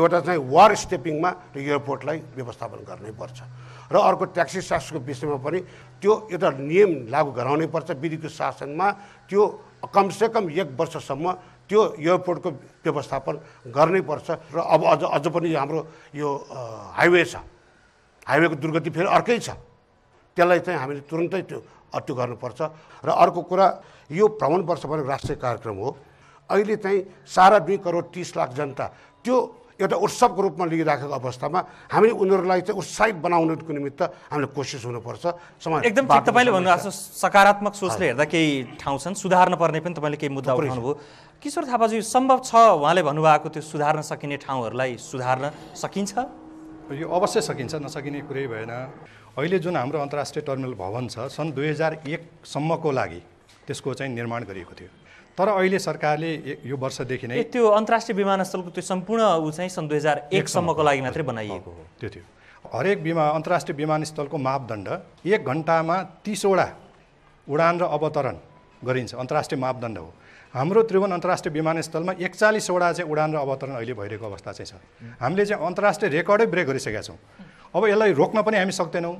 एउटा चाहिँ वार स्टेपिङमा एयरपोर्टलाई व्यवस्थापन गर्नैपर्छ र अर्को ट्याक्सी शासनको विषयमा पनि त्यो एउटा नियम लागू गराउनै पर्छ विधिको शासनमा त्यो कमसेकम एक वर्षसम्म त्यो एयरपोर्टको व्यवस्थापन गर्नैपर्छ र अब अझ अझ पनि हाम्रो यो हाइवे छ हाइवेको दुर्गति फेरि अर्कै छ त्यसलाई चाहिँ हामीले तुरन्तै त्यो त्यो गर्नुपर्छ र अर्को कुरा यो भ्रमण वर्ष भनेको राष्ट्रिय कार्यक्रम हो अहिले चाहिँ साढा दुई करोड तिस लाख जनता त्यो एउटा उत्सवको रूपमा लिइराखेको अवस्थामा हामीले उनीहरूलाई चाहिँ उत्साहित बनाउनुको निमित्त हामीले कोसिस हुनुपर्छ समाज एकदम तपाईँले भन्नुभएको छ सकारात्मक सोचले हेर्दा केही ठाउँ छन् सुधार्न पर्ने पनि तपाईँले केही मुद्दा उठाउनुभयो किशोर थापाजी सम्भव छ उहाँले भन्नुभएको त्यो सुधार्न सकिने ठाउँहरूलाई सुधार्न सकिन्छ यो अवश्य सकिन्छ नसकिने कुरै भएन अहिले जुन हाम्रो अन्तर्राष्ट्रिय टर्मिनल भवन छ सन् दुई हजार एकसम्मको लागि त्यसको चाहिँ निर्माण गरिएको थियो तर अहिले सरकारले यो वर्षदेखि नै त्यो अन्तर्राष्ट्रिय विमानस्थलको त्यो सम्पूर्ण ऊ चाहिँ सन् दुई हजार एकसम्मको लागि मात्रै बनाइएको हो त्यो थियो हरेक विमा अन्तर्राष्ट्रिय विमानस्थलको मापदण्ड एक घन्टामा तिसवटा उडान र अवतरण गरिन्छ अन्तर्राष्ट्रिय मापदण्ड हो हाम्रो त्रिभुवन अन्तर्राष्ट्रिय विमानस्थलमा एकचालिसवटा चाहिँ उडान र अवतरण अहिले भइरहेको अवस्था चाहिँ छ हामीले चाहिँ अन्तर्राष्ट्रिय रेकर्डै ब्रेक गरिसकेका छौँ अब यसलाई रोक्न पनि हामी सक्दैनौँ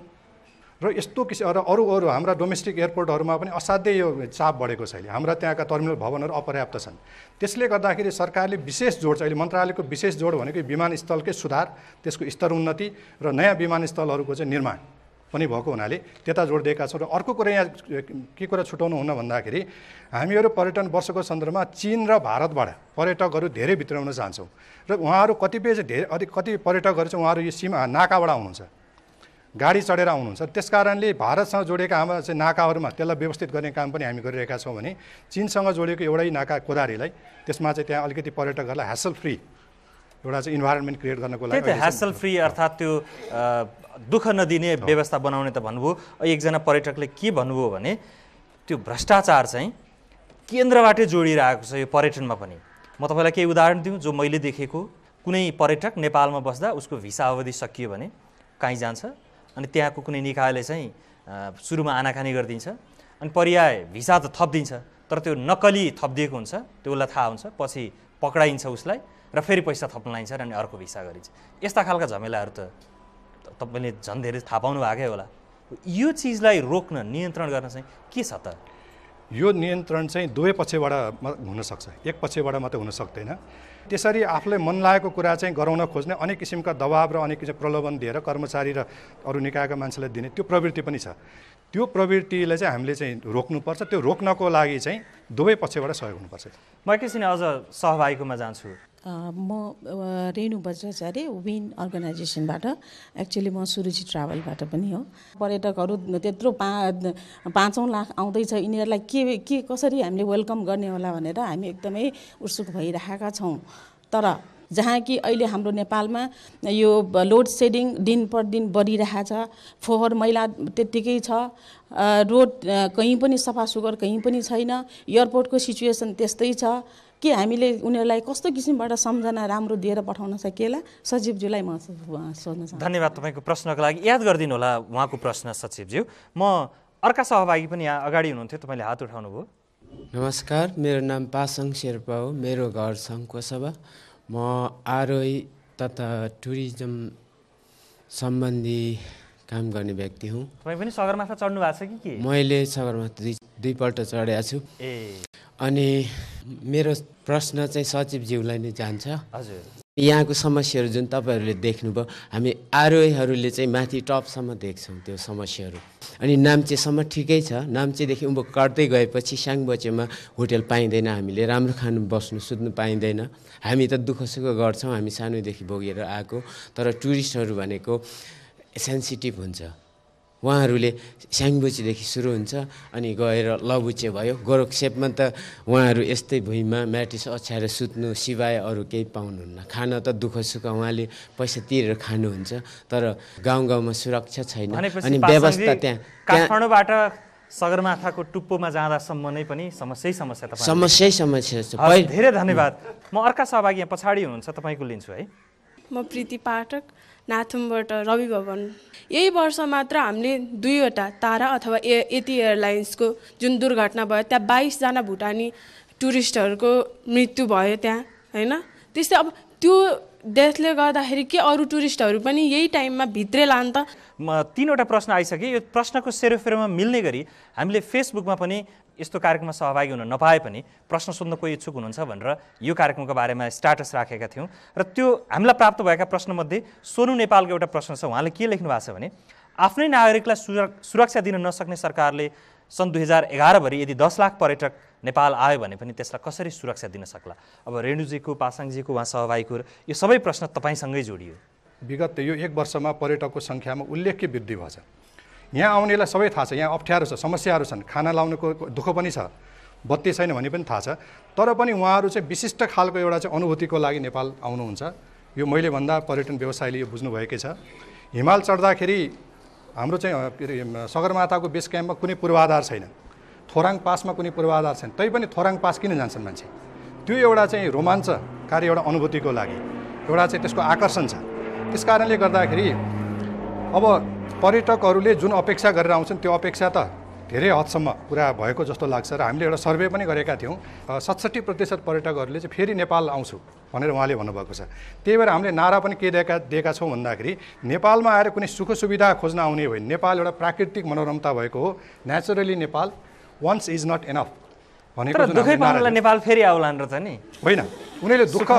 र यस्तो किसिम र अरू अरू हाम्रा डोमेस्टिक एयरपोर्टहरूमा पनि असाध्यै यो चाप बढेको छ अहिले हाम्रा त्यहाँका टर्मिनल भवनहरू अपर्याप्त छन् त्यसले गर्दाखेरि सरकारले विशेष जोड चाहिँ अहिले मन्त्रालयको विशेष जोड भनेको विमानस्थलकै सुधार त्यसको स्तर उन्नति र नयाँ विमानस्थलहरूको चाहिँ निर्माण पनि भएको हुनाले त्यता जोड दिएका छौँ र अर्को कुरा यहाँ के कुरा छुटाउनु हुन भन्दाखेरि हामीहरू पर्यटन वर्षको सन्दर्भमा चिन र भारतबाट पर्यटकहरू धेरै भित्राउन चाहन्छौँ र उहाँहरू कतिपय चाहिँ धेरै अधिक कति पर्यटकहरू चाहिँ उहाँहरू यो सीमा नाकाबाट आउनुहुन्छ गाडी चढेर आउनुहुन्छ त्यस कारणले भारतसँग जोडेका हाम्रा चाहिँ नाकाहरूमा त्यसलाई व्यवस्थित गर्ने काम पनि हामी गरिरहेका छौँ भने चिनसँग जोडेको एउटै नाका कोदारीलाई त्यसमा चाहिँ त्यहाँ अलिकति पर्यटकहरूलाई ह्यासल फ्री एउटा चाहिँ इन्भाइरोमेन्ट क्रिएट गर्नको लागि त्यो ह्यासल फ्री अर्थात् त्यो दुःख नदिने व्यवस्था बनाउने त भन्नुभयो एकजना पर्यटकले के भन्नुभयो भने त्यो भ्रष्टाचार चाहिँ केन्द्रबाटै जोडिरहेको छ यो पर्यटनमा पनि म तपाईँलाई केही उदाहरण दिउँ जो मैले देखेको कुनै पर्यटक नेपालमा बस्दा उसको भिसा अवधि सकियो भने कहीँ जान्छ अनि त्यहाँको कुनै निकायले चाहिँ सुरुमा आनाखानी गरिदिन्छ अनि पर्याय भिसा त थपिदिन्छ तर त्यो नक्कली थपिदिएको हुन्छ त्यो उसलाई थाहा हुन्छ पछि पक्राइन्छ उसलाई र फेरि पैसा थप्न लाइन्छ र अनि अर्को भिसा गरिन्छ यस्ता खालका झमेलाहरू त तपाईँले झन् धेरै थाहा पाउनु भएकै होला यो चिजलाई रोक्न नियन्त्रण गर्न चाहिँ के छ त यो नियन्त्रण चाहिँ दुवै पक्षबाट हुनसक्छ एक पक्षबाट मात्रै हुन सक्दैन त्यसरी आफूलाई मन लागेको कुरा चाहिँ गराउन खोज्ने अनेक किसिमका दबाब र अनेक किसिम प्रलोभन दिएर कर्मचारी र अरू निकायका मान्छेलाई दिने त्यो प्रवृत्ति पनि छ त्यो प्रवृत्तिलाई चाहिँ हामीले चाहिँ रोक्नुपर्छ त्यो रोक्नको लागि चाहिँ दुवै पक्षबाट सहयोग हुनुपर्छ म एकैछिन अझ सहभागीकोमा जान्छु म रेणु बज्राचार्य विन अर्गनाइजेसनबाट एक्चुली म सुरुचि ट्राभलबाट पनि हो पर्यटकहरू त्यत्रो पा पाँचौँ लाख आउँदैछ यिनीहरूलाई के के कसरी हामीले वेलकम गर्ने होला भनेर हामी एकदमै उत्सुक भइरहेका छौँ तर जहाँ कि अहिले हाम्रो नेपालमा यो लोड सेडिङ दिन पर दिन बढिरहेछ फोहोर मैला त्यत्तिकै छ रोड कहीँ पनि सफा सुग्घर कहीँ पनि छैन एयरपोर्टको सिचुएसन त्यस्तै छ के हामीले उनीहरूलाई कस्तो किसिमबाट सम्झना राम्रो दिएर पठाउन सकिएला सचिवज्यूलाई म सोध्न चाहन्छु धन्यवाद तपाईँको प्रश्नको लागि याद गरिदिनु होला उहाँको प्रश्न सचिवज्यू म अर्का सहभागी पनि यहाँ अगाडि हुनुहुन्थ्यो तपाईँले हात उठाउनु भयो नमस्कार मेरो नाम पासाङ शेर्पा हो मेरो घर सभा म आरोह तथा टुरिज्म सम्बन्धी काम गर्ने व्यक्ति हुँ तपाईँ पनि सगरमाथा चढ्नु भएको छ कि के मैले सगरमाथा दुई दुईपल्ट चढेको छु ए अनि मेरो प्रश्न चाहिँ सचिवज्यूलाई नै जान्छ हजुर यहाँको समस्याहरू जुन तपाईँहरूले देख्नुभयो हामी आरोहीहरूले चाहिँ माथि टपसम्म देख्छौँ त्यो समस्याहरू अनि नाम्चेसम्म ठिकै छ नाम्चेदेखि उँभो कट्दै गएपछि साङबचेमा होटेल पाइँदैन हामीले राम्रो खानु बस्नु सुत्नु पाइँदैन हामी त दुःख सुख गर्छौँ हामी सानोदेखि भोगेर आएको तर टुरिस्टहरू भनेको सेन्सिटिभ हुन्छ उहाँहरूले स्याङबुचीदेखि सुरु हुन्छ अनि गएर लबुचे भयो गोरखसेपमा त उहाँहरू यस्तै भुइँमा म्याटिस अछ्याएर सुत्नु सिवाय अरू केही पाउनुहुन्न खान त दुःख सुख उहाँले पैसा तिरेर खानुहुन्छ तर गाउँ गाउँमा सुरक्षा छैन अनि व्यवस्था त्यहाँ काठमाडौँबाट सगरमाथाको टुप्पोमा जाँदासम्म नै पनि समस्यै समस्या समस्यै समस्या छ धेरै धन्यवाद म अर्का सहभागी यहाँ पछाडि हुनुहुन्छ तपाईँको लिन्छु है म प्रीति पाठक नाथुमबाट रवि भवन यही वर्ष मात्र हामीले दुईवटा तारा अथवा ए यति एयरलाइन्सको जुन दुर्घटना भयो त्यहाँ बाइसजना भुटानी टुरिस्टहरूको मृत्यु भयो त्यहाँ होइन त्यस्तै अब त्यो डेथले गर्दाखेरि के अरू टुरिस्टहरू पनि यही टाइममा भित्रै लान त म तिनवटा प्रश्न आइसकेँ यो प्रश्नको सेरोफेरोमा मिल्ने गरी हामीले फेसबुकमा पनि यस्तो कार्यक्रममा सहभागी हुन नपाए पनि प्रश्न सोध्न कोही इच्छुक हुनुहुन्छ भनेर यो कार्यक्रमको बारेमा स्टाटस राखेका थियौँ र त्यो हामीलाई प्राप्त भएका प्रश्नमध्ये सोनु नेपालको एउटा प्रश्न छ उहाँले के लेख्नु भएको छ भने आफ्नै नागरिकलाई सुरक्षा दिन नसक्ने सरकारले सन् दुई हजार एघारभरि यदि दस लाख पर्यटक नेपाल आयो भने पनि त्यसलाई कसरी सुरक्षा दिन सक्ला अब रेणुजीको पासाङजीको उहाँ सहभागीको यो सबै प्रश्न तपाईँसँगै जोडियो विगत यो एक वर्षमा पर्यटकको सङ्ख्यामा उल्लेख्य वृद्धि भएको यहाँ आउनेलाई सबै थाहा छ यहाँ अप्ठ्यारो छ समस्याहरू छन् खाना लाउनुको दुःख पनि छ बत्ती छैन भने पनि थाहा छ तर पनि उहाँहरू चाहिँ विशिष्ट खालको एउटा चाहिँ अनुभूतिको लागि नेपाल आउनुहुन्छ यो मैले भन्दा पर्यटन व्यवसायले यो बुझ्नुभएकै छ हिमाल चढ्दाखेरि हाम्रो चाहिँ सगरमाथाको बेस क्याम्पमा कुनै पूर्वाधार छैन थोराङ पासमा कुनै पूर्वाधार छैन तैपनि थोराङ पास किन जान्छन् मान्छे त्यो एउटा चाहिँ रोमाञ्चकारी एउटा अनुभूतिको लागि एउटा चाहिँ त्यसको आकर्षण छ त्यस कारणले गर्दाखेरि अब पर्यटकहरूले जुन अपेक्षा गरेर आउँछन् त्यो अपेक्षा त धेरै हदसम्म पुरा भएको जस्तो लाग्छ र हामीले एउटा सर्वे पनि गरेका थियौँ सतसट्ठी प्रतिशत पर्यटकहरूले चाहिँ फेरि नेपाल आउँछु भनेर उहाँले भन्नुभएको छ त्यही भएर हामीले नारा पनि के दिएका दिएका छौँ भन्दाखेरि नेपालमा आएर कुनै सुख सुविधा खोज्न आउने होइन नेपाल एउटा प्राकृतिक मनोरमता भएको हो naturally Nepal once is not enough भनेको नेपाल फेरि आउला नि होइन उनीहरूले दुःख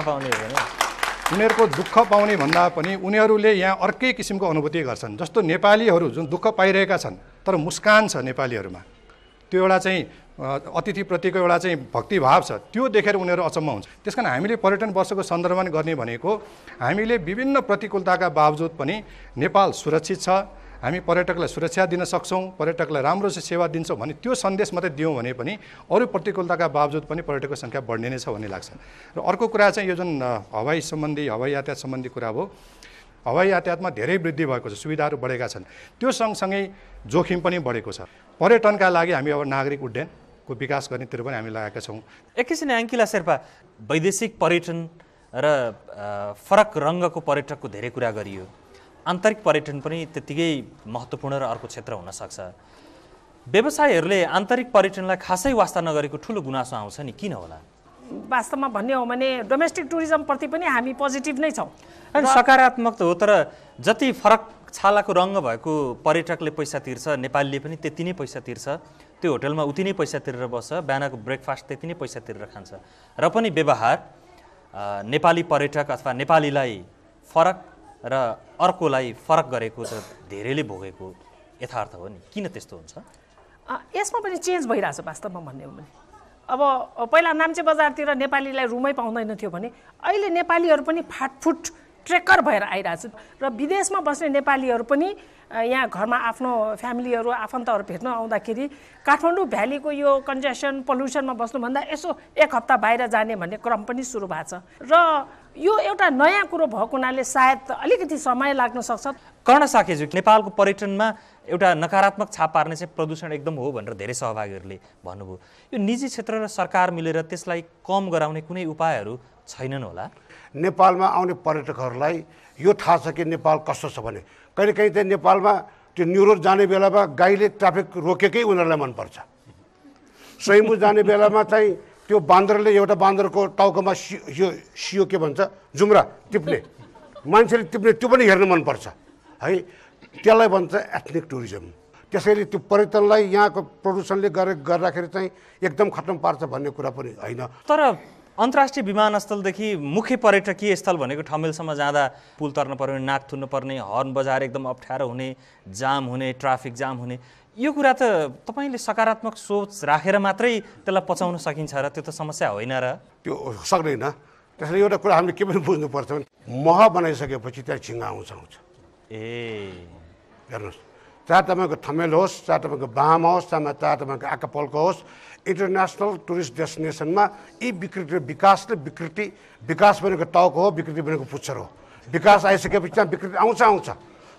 नपाउने उनीहरूको दुःख पाउने भन्दा पनि उनीहरूले यहाँ अर्कै किसिमको अनुभूति गर्छन् जस्तो नेपालीहरू जुन दुःख पाइरहेका छन् तर मुस्कान छ नेपालीहरूमा त्यो एउटा चाहिँ अतिथिप्रतिको एउटा चाहिँ भक्तिभाव छ त्यो देखेर उनीहरू अचम्म हुन्छ त्यस कारण हामीले पर्यटन वर्षको सन्दर्भमा गर्ने भनेको हामीले विभिन्न प्रतिकूलताका बावजुद पनि नेपाल सुरक्षित छ हामी पर्यटकलाई सुरक्षा दिन सक्छौँ पर्यटकलाई राम्रो से सेवा दिन्छौँ भने त्यो सन्देश मात्रै दियौँ भने पनि अरू प्रतिकूलताका बावजुद पनि पर्यटकको सङ्ख्या बढ्ने नै छ भन्ने लाग्छ र अर्को कुरा चाहिँ यो जुन हवाई सम्बन्धी हवाई यातायात सम्बन्धी कुरा हो हवाई यातायातमा धेरै वृद्धि भएको छ सुविधाहरू बढेका छन् त्यो सँगसँगै जोखिम पनि बढेको छ पर्यटनका लागि हामी अब नागरिक उड्डयनको विकास गर्नेतिर पनि हामी लगाएका छौँ एकैछिन याङ्किला शेर्पा वैदेशिक पर्यटन र फरक रङ्गको पर्यटकको धेरै कुरा गरियो आन्तरिक पर्यटन पनि त्यत्तिकै महत्त्वपूर्ण र अर्को क्षेत्र हुनसक्छ व्यवसायहरूले आन्तरिक पर्यटनलाई खासै वास्ता नगरेको ठुलो गुनासो आउँछ नि किन होला वास्तवमा भन्ने हो भने डोमेस्टिक टुरिज्मप्रति पनि हामी पोजिटिभ नै छौँ सकारात्मक त हो तर जति फरक छालाको रङ्ग भएको पर्यटकले पैसा तिर्छ नेपालीले पनि त्यति नै पैसा तिर्छ त्यो होटलमा उति नै पैसा तिरेर बस्छ बिहानको ब्रेकफास्ट त्यति नै पैसा तिरेर खान्छ र पनि व्यवहार नेपाली पर्यटक अथवा नेपालीलाई फरक र अर्कोलाई फरक गरेको त धेरैले भोगेको यथार्थ हो नि किन त्यस्तो हुन्छ यसमा पनि चेन्ज भइरहेछ वास्तवमा भन्ने हो भने अब पहिला नाम्चे बजारतिर नेपालीलाई रुमै पाउँदैन थियो भने अहिले नेपालीहरू पनि फाटफुट ट्रेकर भएर आइरहेछ र विदेशमा बस्ने नेपालीहरू पनि यहाँ घरमा आफ्नो फ्यामिलीहरू आफन्तहरू भेट्न आउँदाखेरि काठमाडौँ भ्यालीको यो कन्जेसन पल्युसनमा बस्नुभन्दा यसो एक हप्ता बाहिर जाने भन्ने क्रम पनि सुरु भएको छ र यो एउटा नयाँ कुरो भएको हुनाले सायद अलिकति समय लाग्न सक्छ कर्ण साखेज्यू नेपालको पर्यटनमा एउटा नकारात्मक छाप पार्ने चाहिँ प्रदूषण एकदम हो भनेर धेरै सहभागीहरूले भन्नुभयो यो निजी क्षेत्र र सरकार मिलेर त्यसलाई कम गराउने कुनै उपायहरू छैनन् होला नेपालमा आउने पर्यटकहरूलाई यो थाहा छ कि नेपाल कस्तो छ भने कहिले कहीँ त नेपालमा त्यो न्युरोड जाने बेलामा गाईले ट्राफिक रोकेकै उनीहरूलाई मनपर्छ <laughs> स्वयम्बु जाने बेलामा चाहिँ त्यो बान्दरले एउटा बाँदरको टाउकोमा सियो सियो के भन्छ जुम्रा टिप्ने मान्छेले टिप्ने त्यो पनि हेर्न मनपर्छ है त्यसलाई भन्छ एथनिक टुरिज्म त्यसैले त्यो पर्यटनलाई यहाँको प्रदूषणले गरे गर्दाखेरि चाहिँ एकदम खत्तम पार्छ भन्ने कुरा पनि होइन तर अन्तर्राष्ट्रिय विमानस्थलदेखि मुख्य पर्यटकीय स्थल भनेको ठमेलसम्म जाँदा पुल तर्न पर्ने नाक थुन्नु पर्ने हर्न बजार एकदम अप्ठ्यारो हुने जाम हुने ट्राफिक जाम हुने यो कुरा त तपाईँले सकारात्मक सोच राखेर मात्रै त्यसलाई पचाउन सकिन्छ र त्यो त समस्या होइन र त्यो सक्दैन त्यसले एउटा कुरा हामीले के पनि बुझ्नुपर्छ भने मह बनाइसकेपछि त्यहाँ झिङ्गा आउँछ आउँछ ए हेर्नुहोस् चाहे तपाईँको थमेल होस् चाहे तपाईँको बाम होस् चाहे चाहे तपाईँको आकापल्को होस् इन्टरनेसनल टुरिस्ट डेस्टिनेसनमा यी विकृति र विकासले विकृति विकास भनेको टाउको हो विकृति भनेको पुच्छर हो विकास आइसकेपछि विकृति आउँछ आउँछ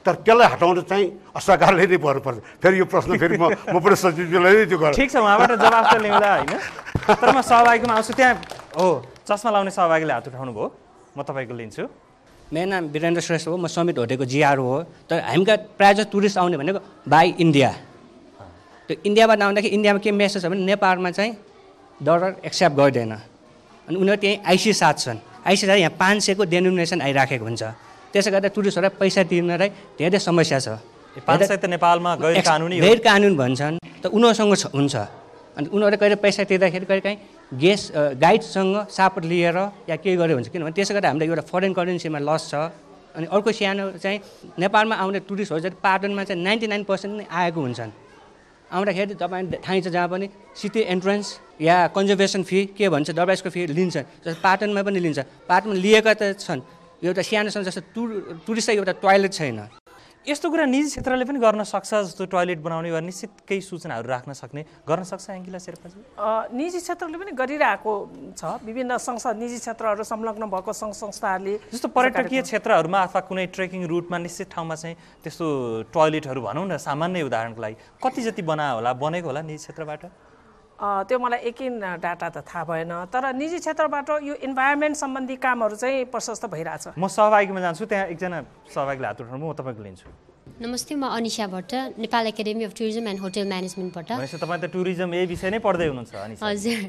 तर त्यसलाई हटाउनु चाहिँ सरकारले नै पर्नुपर्छ फेरि यो प्रश्न फेरि म म पनि सचिवजीलाई नै त्यो गर्छु ठिक छ उहाँबाट जवाब त ल्याउँदा होइन तर म सहभागीमा आउँछु त्यहाँ हो चस्मा लाउने सहभागीले हात उठाउनु भयो म तपाईँको लिन्छु मेरो नाम वीरेन्द्र श्रेष्ठ हो म समिट होटेको जिआर हो तर हामीका प्रायः जस्तो टुरिस्ट आउने भनेको बाई इन्डिया त्यो इन्डियाबाट आउँदाखेरि इन्डियामा के मेसेज छ भने नेपालमा चाहिँ डलर एक्सेप्ट गर्दैन अनि उनीहरू त्यहीँ आइसी साथ छन् आइसी साथ यहाँ पाँच सयको डेनोमिनेसन आइराखेको हुन्छ त्यसै गर्दा टुरिस्टहरूलाई पैसा तिर्नलाई धेरै समस्या छ त नेपालमा गैर कानुन गैर कानुन भन्छन् त उनीहरूसँग हुन्छ अनि उनीहरूले कहिले पैसा तिर्दाखेरि कहिले काहीँ गेस गाइडसँग सापोर्ट लिएर या के गरे हुन्छ किनभने त्यसै गर्दा हामीलाई एउटा फरेन करेन्सीमा लस छ अनि अर्को सानो चाहिँ नेपालमा आउने टुरिस्टहरू चाहिँ पार्टनमा चाहिँ नाइन्टी नाइन पर्सेन्ट नै आएको हुन्छन् आउँदाखेरि तपाईँ थाहै छ जहाँ पनि सिटी एन्ट्रेन्स या कन्जर्भेसन फी के भन्छ डबाइसको फी लिन्छ जस्तो पाटनमा पनि लिन्छ पाटनमा लिएका त छन् एउटा सानो जस्तो टुर टुरिस्टलाई एउटा टोयलेट छैन यस्तो कुरा निजी क्षेत्रले पनि गर्न सक्छ जस्तो टोयलेट बनाउने वा निश्चित केही सूचनाहरू राख्न सक्ने गर्न सक्छ याङ्किला शेर्पाजी निजी क्षेत्रले पनि गरिरहेको छ विभिन्न संस्था निजी क्षेत्रहरू संलग्न भएको सङ्घ संस्थाहरूले जस्तो पर्यटकीय क्षेत्रहरूमा अथवा कुनै ट्रेकिङ रुटमा निश्चित ठाउँमा चाहिँ त्यस्तो टोयलेटहरू भनौँ न सामान्य उदाहरणको लागि कति जति बनायो होला बनेको होला निजी क्षेत्रबाट त्यो मलाई एकिन डाटा त थाहा भएन तर निजी क्षेत्रबाट यो इन्भाइरोमेन्ट सम्बन्धी कामहरू चाहिँ प्रशस्त भइरहेछ म सहभागीमा जान्छु त्यहाँ एकजना सहभागीले हात उठाउनु म तपाईँको लिन्छु नमस्ते म Anisha Bhatt Nepal academy of tourism and hotel म्यानेजमेन्टबाट तपाईँ त टुरिज्म यही विषय नै पढ्दै हुनुहुन्छ हजुर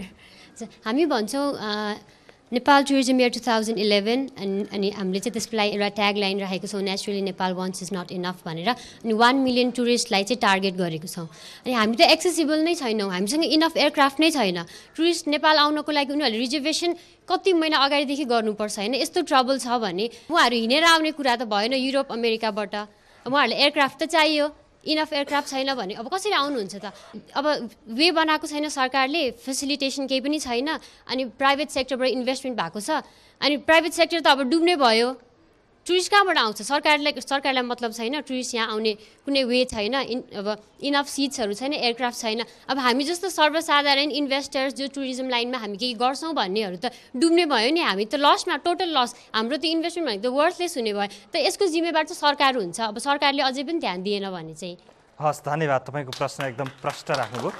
हामी भन्छौँ Nepal tourism year two thousand eleven अनि अनि हामीले चाहिँ त्यसलाई एउटा ट्याग लाइन राखेको छौँ naturally Nepal once is not enough भनेर अनि वान मिलियन टुरिस्टलाई चाहिँ टार्गेट गरेको छौँ अनि हामी त एक्सेसिबल नै छैनौँ हामीसँग इनफ एयरक्राफ्ट नै छैन टुरिस्ट नेपाल आउनको लागि उनीहरूले रिजर्भेसन कति महिना अगाडिदेखि गर्नुपर्छ होइन यस्तो ट्रबल छ भने उहाँहरू हिँडेर आउने कुरा त भएन युरोप अमेरिकाबाट उहाँहरूलाई एयरक्राफ्ट त चाहियो इनफ एयरक्राफ्ट छैन भने अब कसरी आउनुहुन्छ त अब वे बनाएको छैन सरकारले फेसिलिटेसन केही पनि छैन अनि प्राइभेट सेक्टरबाट इन्भेस्टमेन्ट भएको छ अनि प्राइभेट सेक्टर त अब डुब्ने भयो टुरिस्ट कहाँबाट आउँछ सरकारलाई सरकारलाई मतलब छैन टुरिस्ट यहाँ आउने कुनै वे छैन इन अब इनफ सिट्सहरू छैन एयरक्राफ्ट छैन अब हामी जस्तो सर्वसाधारण इन्भेस्टर्स जो टुरिज्म लाइनमा हामी केही गर्छौँ भन्नेहरू त डुब्ने भयो नि हामी त लसमा टोटल लस हाम्रो त इन्भेस्टमेन्ट भनेको त वर्थलेस हुने भयो त यसको जिम्मेवार चाहिँ सरकार हुन्छ अब सरकारले अझै पनि ध्यान दिएन भने चाहिँ हस् धन्यवाद तपाईँको प्रश्न एकदम प्रष्ट राख्नुभयो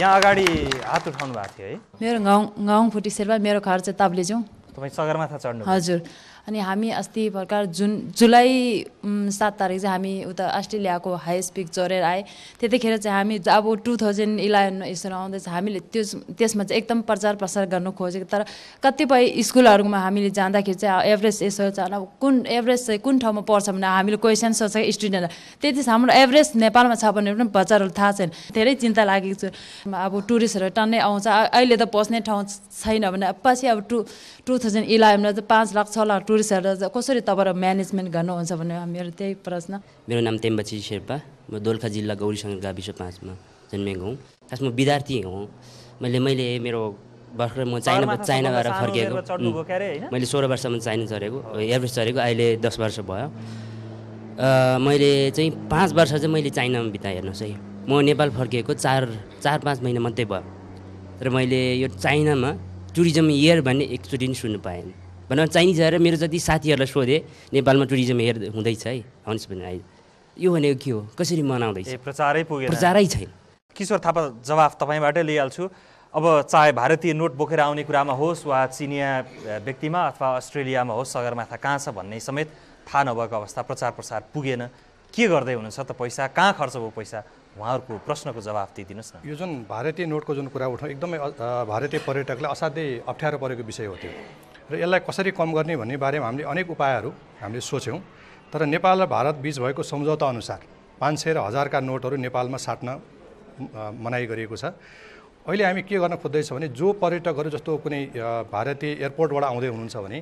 यहाँ अगाडि हात उठाउनु भएको थियो है मेरो गाउँ गाउँ फुटी शेर्पा मेरो घर चाहिँ ताप्लेजुङ तपाईँ सगरमाथा चढ्नु हजुर अनि हामी अस्ति भर्खर जुन जुलाई सात तारिक चाहिँ हामी उता अस्ट्रेलियाको हाइएस्ट पिक चढेर आए त्यतिखेर चाहिँ हामी अब टु थाउजन्ड इलेभेन यसरी आउँदैछ हामीले त्यो त्यसमा चाहिँ एकदम प्रचार प्रसार गर्नु खोजेको तर कतिपय स्कुलहरूमा हामीले जाँदाखेरि चाहिँ एभरेज यसो चाहिँ अब कुन एभरेज चाहिँ कुन ठाउँमा पर्छ भने हामीले क्वेसन सोध्छ स्टुडेन्टलाई त्यति हाम्रो एभरेज नेपालमा छ भने पनि बच्चाहरूलाई थाहा छैन धेरै चिन्ता लागेको छ अब टुरिस्टहरू टन्नै आउँछ अहिले त पस्ने ठाउँ छैन भने पछि अब टु टु थाउजन्ड इलेभेनमा चाहिँ पाँच लाख छ लाख टुरिस्टहरू कसरी तपाईँहरू म्यानेजमेन्ट गर्नुहुन्छ भने मेरो त्यही प्रश्न मेरो नाम तेम्बाची शेर्पा म दोलखा जिल्ला गौरीसँग गाविस पाँचमा जन्मेको हुँ खास म विद्यार्थी हुँ मैले मैले मेरो भर्खर म चाइना चाइना गएर फर्किएको मैले सोह्र वर्षमा चाइना चढेको एभरेज चढेको अहिले दस वर्ष भयो मैले चाहिँ पाँच वर्ष चाहिँ मैले चाइनामा बिताएँ हेर्नुहोस् है म नेपाल फर्किएको चार चार पाँच महिना मात्रै भयो र मैले यो चाइनामा टुरिज्म इयर भन्ने एकचोटि नि सुन्नु पाएन भनौँ चाइनिज आएर मेरो जति साथीहरूलाई सोधेँ नेपालमा टुरिज्म इयर हुँदैछ है आउनुहोस् भने आइ यो भनेको के हो कसरी मनाउँदैछ प्रचारै पुगेन प्रचारै छैन किशोर थापा जवाफ तपाईँबाटै लिइहाल्छु अब चाहे भारतीय नोट बोकेर आउने कुरामा होस् वा चिनिया व्यक्तिमा अथवा अस्ट्रेलियामा होस् सगरमाथा कहाँ छ भन्ने समेत थाहा नभएको अवस्था प्रचार प्रसार पुगेन के गर्दै हुनुहुन्छ त पैसा कहाँ खर्च भयो पैसा उहाँहरूको प्रश्नको जवाब दिइदिनुहोस् न यो जुन भारतीय नोटको जुन कुरा उठाउँ एकदमै भारतीय पर्यटकलाई असाध्यै अप्ठ्यारो परेको विषय हो त्यो र यसलाई कसरी कम गर्ने भन्ने बारेमा हामीले अनेक उपायहरू हामीले सोच्यौँ तर नेपाल र भारत बिच भएको सम्झौताअनुसार पाँच सय र हजारका नोटहरू नेपालमा साट्न मनाइ गरिएको छ अहिले हामी के गर्न खोज्दैछौँ भने जो पर्यटकहरू जस्तो कुनै भारतीय एयरपोर्टबाट आउँदै हुनुहुन्छ भने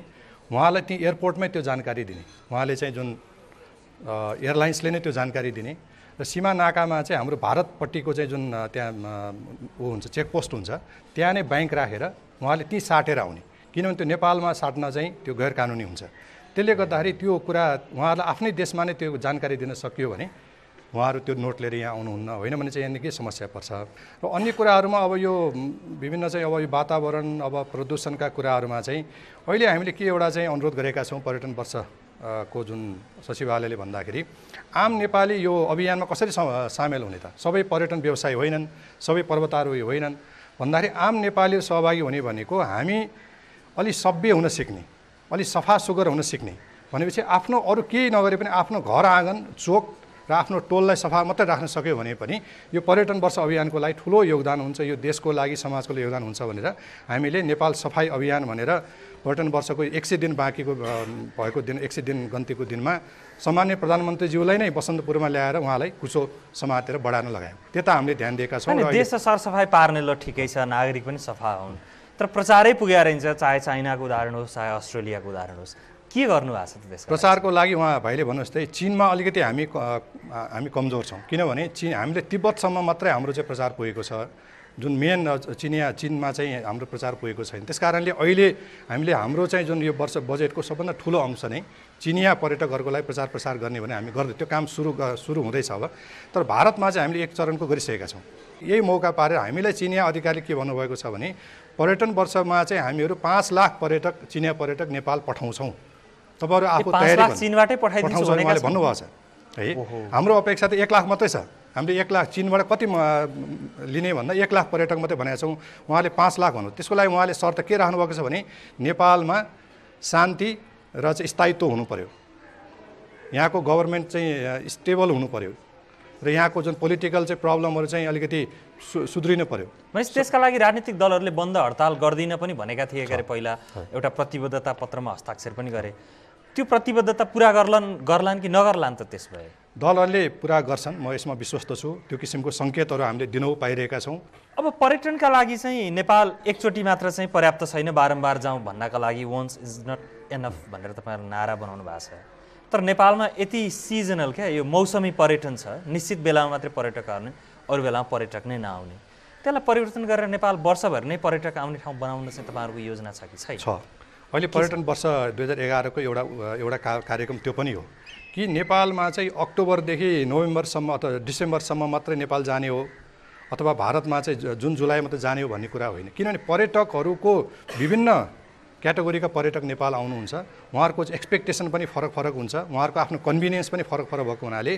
उहाँलाई ती एयरपोर्टमै त्यो जानकारी दिने उहाँले चाहिँ जुन एयरलाइन्सले नै त्यो जानकारी दिने र सीमा नाकामा चाहिँ हाम्रो भारतपट्टिको चाहिँ जुन त्यहाँ ऊ हुन्छ चेकपोस्ट हुन्छ त्यहाँ नै ब्याङ्क राखेर उहाँले ती साटेर आउने किनभने त्यो नेपालमा साट्न चाहिँ त्यो गैर कानुनी हुन्छ त्यसले गर्दाखेरि त्यो कुरा उहाँहरूलाई आफ्नै देशमा नै त्यो जानकारी दिन सकियो भने उहाँहरू त्यो नोट लिएर यहाँ आउनुहुन्न होइन भने चाहिँ यहाँनिर के समस्या पर्छ र अन्य कुराहरूमा अब यो विभिन्न चाहिँ अब यो वातावरण अब प्रदूषणका कुराहरूमा चाहिँ अहिले हामीले के एउटा चाहिँ अनुरोध गरेका छौँ पर्यटन वर्ष को जुन सचिवालयले भन्दाखेरि आम नेपाली यो अभियानमा कसरी सामेल हुने त सबै पर्यटन व्यवसायी होइनन् सबै पर्वतारोही होइनन् भन्दाखेरि आम नेपाली सहभागी हुने भनेको हामी अलि सभ्य हुन सिक्ने अलि सफा सुग्घर हुन सिक्ने भनेपछि आफ्नो अरू केही नगरे पनि आफ्नो घर आँगन चोक र आफ्नो टोललाई सफा मात्रै राख्न सक्यो भने पनि यो पर्यटन वर्ष अभियानको लागि ठुलो योगदान हुन्छ यो देशको लागि समाजको लागि योगदान हुन्छ भनेर हामीले नेपाल सफाई अभियान भनेर पर्यटन वर्षको एक सय दिन बाँकीको भएको दिन एक सय दिन गन्तीको दिनमा सामान्य प्रधानमन्त्रीज्यूलाई नै बसन्तपुरमा ल्याएर उहाँलाई कुचो समातेर बढाएर लगायौँ त्यता हामीले ध्यान दिएका छौँ देश सरसफाइ पार्ने ल ठिकै छ नागरिक पनि सफा हुन् तर प्रचारै पुग्या रहन्छ चाहे चाइनाको उदाहरण होस् चाहे अस्ट्रेलियाको उदाहरण होस् के गर्नुभएको छ देश प्रचारको लागि उहाँ भाइले भन्नुहोस् त चिनमा अलिकति हामी हामी कमजोर छौँ किनभने चिन हामीले तिब्बतसम्म मात्रै हाम्रो चाहिँ प्रचार पुगेको छ जुन मेन चिनिया चिनमा चाहिँ हाम्रो प्रचार पुगेको छैन त्यस कारणले अहिले हामीले हाम्रो चाहिँ जुन यो वर्ष बजेटको सबभन्दा ठुलो अंश नै चिनिया पर्यटकहरूको लागि प्रचार प्रसार गर्ने भने हामी गर्दै त्यो काम सुरु सुरु हुँदैछ अब तर भारतमा चाहिँ हामीले एक चरणको गरिसकेका छौँ यही मौका पारेर हामीलाई चिनिया अधिकारी के भन्नुभएको छ भने पर्यटन वर्षमा चाहिँ हामीहरू पाँच लाख पर्यटक चिनिया पर्यटक नेपाल पठाउँछौँ तपाईँहरू आफू तयारी भन्नुभएको छ है हाम्रो अपेक्षा त एक लाख मात्रै छ हामीले एक लाख चिनबाट कति लिने भन्दा एक लाख पर्यटक मात्रै भनेका छौँ उहाँले पाँच लाख भन्नु त्यसको लागि उहाँले शर्त के राख्नु भएको छ भने नेपालमा शान्ति र चाहिँ स्थायित्व हुनु पऱ्यो यहाँको गभर्मेन्ट चाहिँ स्टेबल हुनु पऱ्यो र यहाँको जुन पोलिटिकल चाहिँ प्रब्लमहरू चाहिँ अलिकति सु सुध्रिनु पऱ्यो भनेपछि त्यसका लागि राजनीतिक दलहरूले बन्द हडताल गर्दिन पनि भनेका थिए के अरे पहिला एउटा प्रतिबद्धता पत्रमा हस्ताक्षर पनि गरे त्यो प्रतिबद्धता पुरा गर्लान् गर्लान् कि नगर्लान् त त्यस भए डलरले पुरा गर्छन् म यसमा विश्वस्त छु त्यो किसिमको सङ्केतहरू हामीले दिनौ पाइरहेका छौँ अब पर्यटनका लागि चाहिँ नेपाल एकचोटि मात्र चाहिँ पर्याप्त छैन बारम्बार जाउँ भन्नका लागि वन्स इज नट एनफ भनेर तपाईँहरू नारा बनाउनु भएको छ तर नेपालमा यति सिजनल क्या यो मौसमी पर्यटन छ निश्चित बेलामा मात्रै पर्यटक आउने अरू बेलामा पर्यटक नै नआउने त्यसलाई परिवर्तन गरेर नेपाल वर्षभरि नै पर्यटक आउने ठाउँ बनाउन चाहिँ तपाईँहरूको योजना छ कि छैन छ अहिले पर्यटन वर्ष दुई हजार एघारको एउटा एउटा कार्यक्रम त्यो पनि हो कि नेपालमा चाहिँ अक्टोबरदेखि नोभेम्बरसम्म अथवा डिसेम्बरसम्म मात्रै नेपाल जाने हो अथवा भारतमा चाहिँ जुन जुलाई मात्रै जाने हो भन्ने कुरा होइन किनभने पर्यटकहरूको विभिन्न क्याटेगोरीका पर्यटक नेपाल आउनुहुन्छ उहाँहरूको एक्सपेक्टेसन पनि फरक फरक हुन्छ उहाँहरूको आफ्नो कन्भिनियन्स पनि फरक फरक भएको हुनाले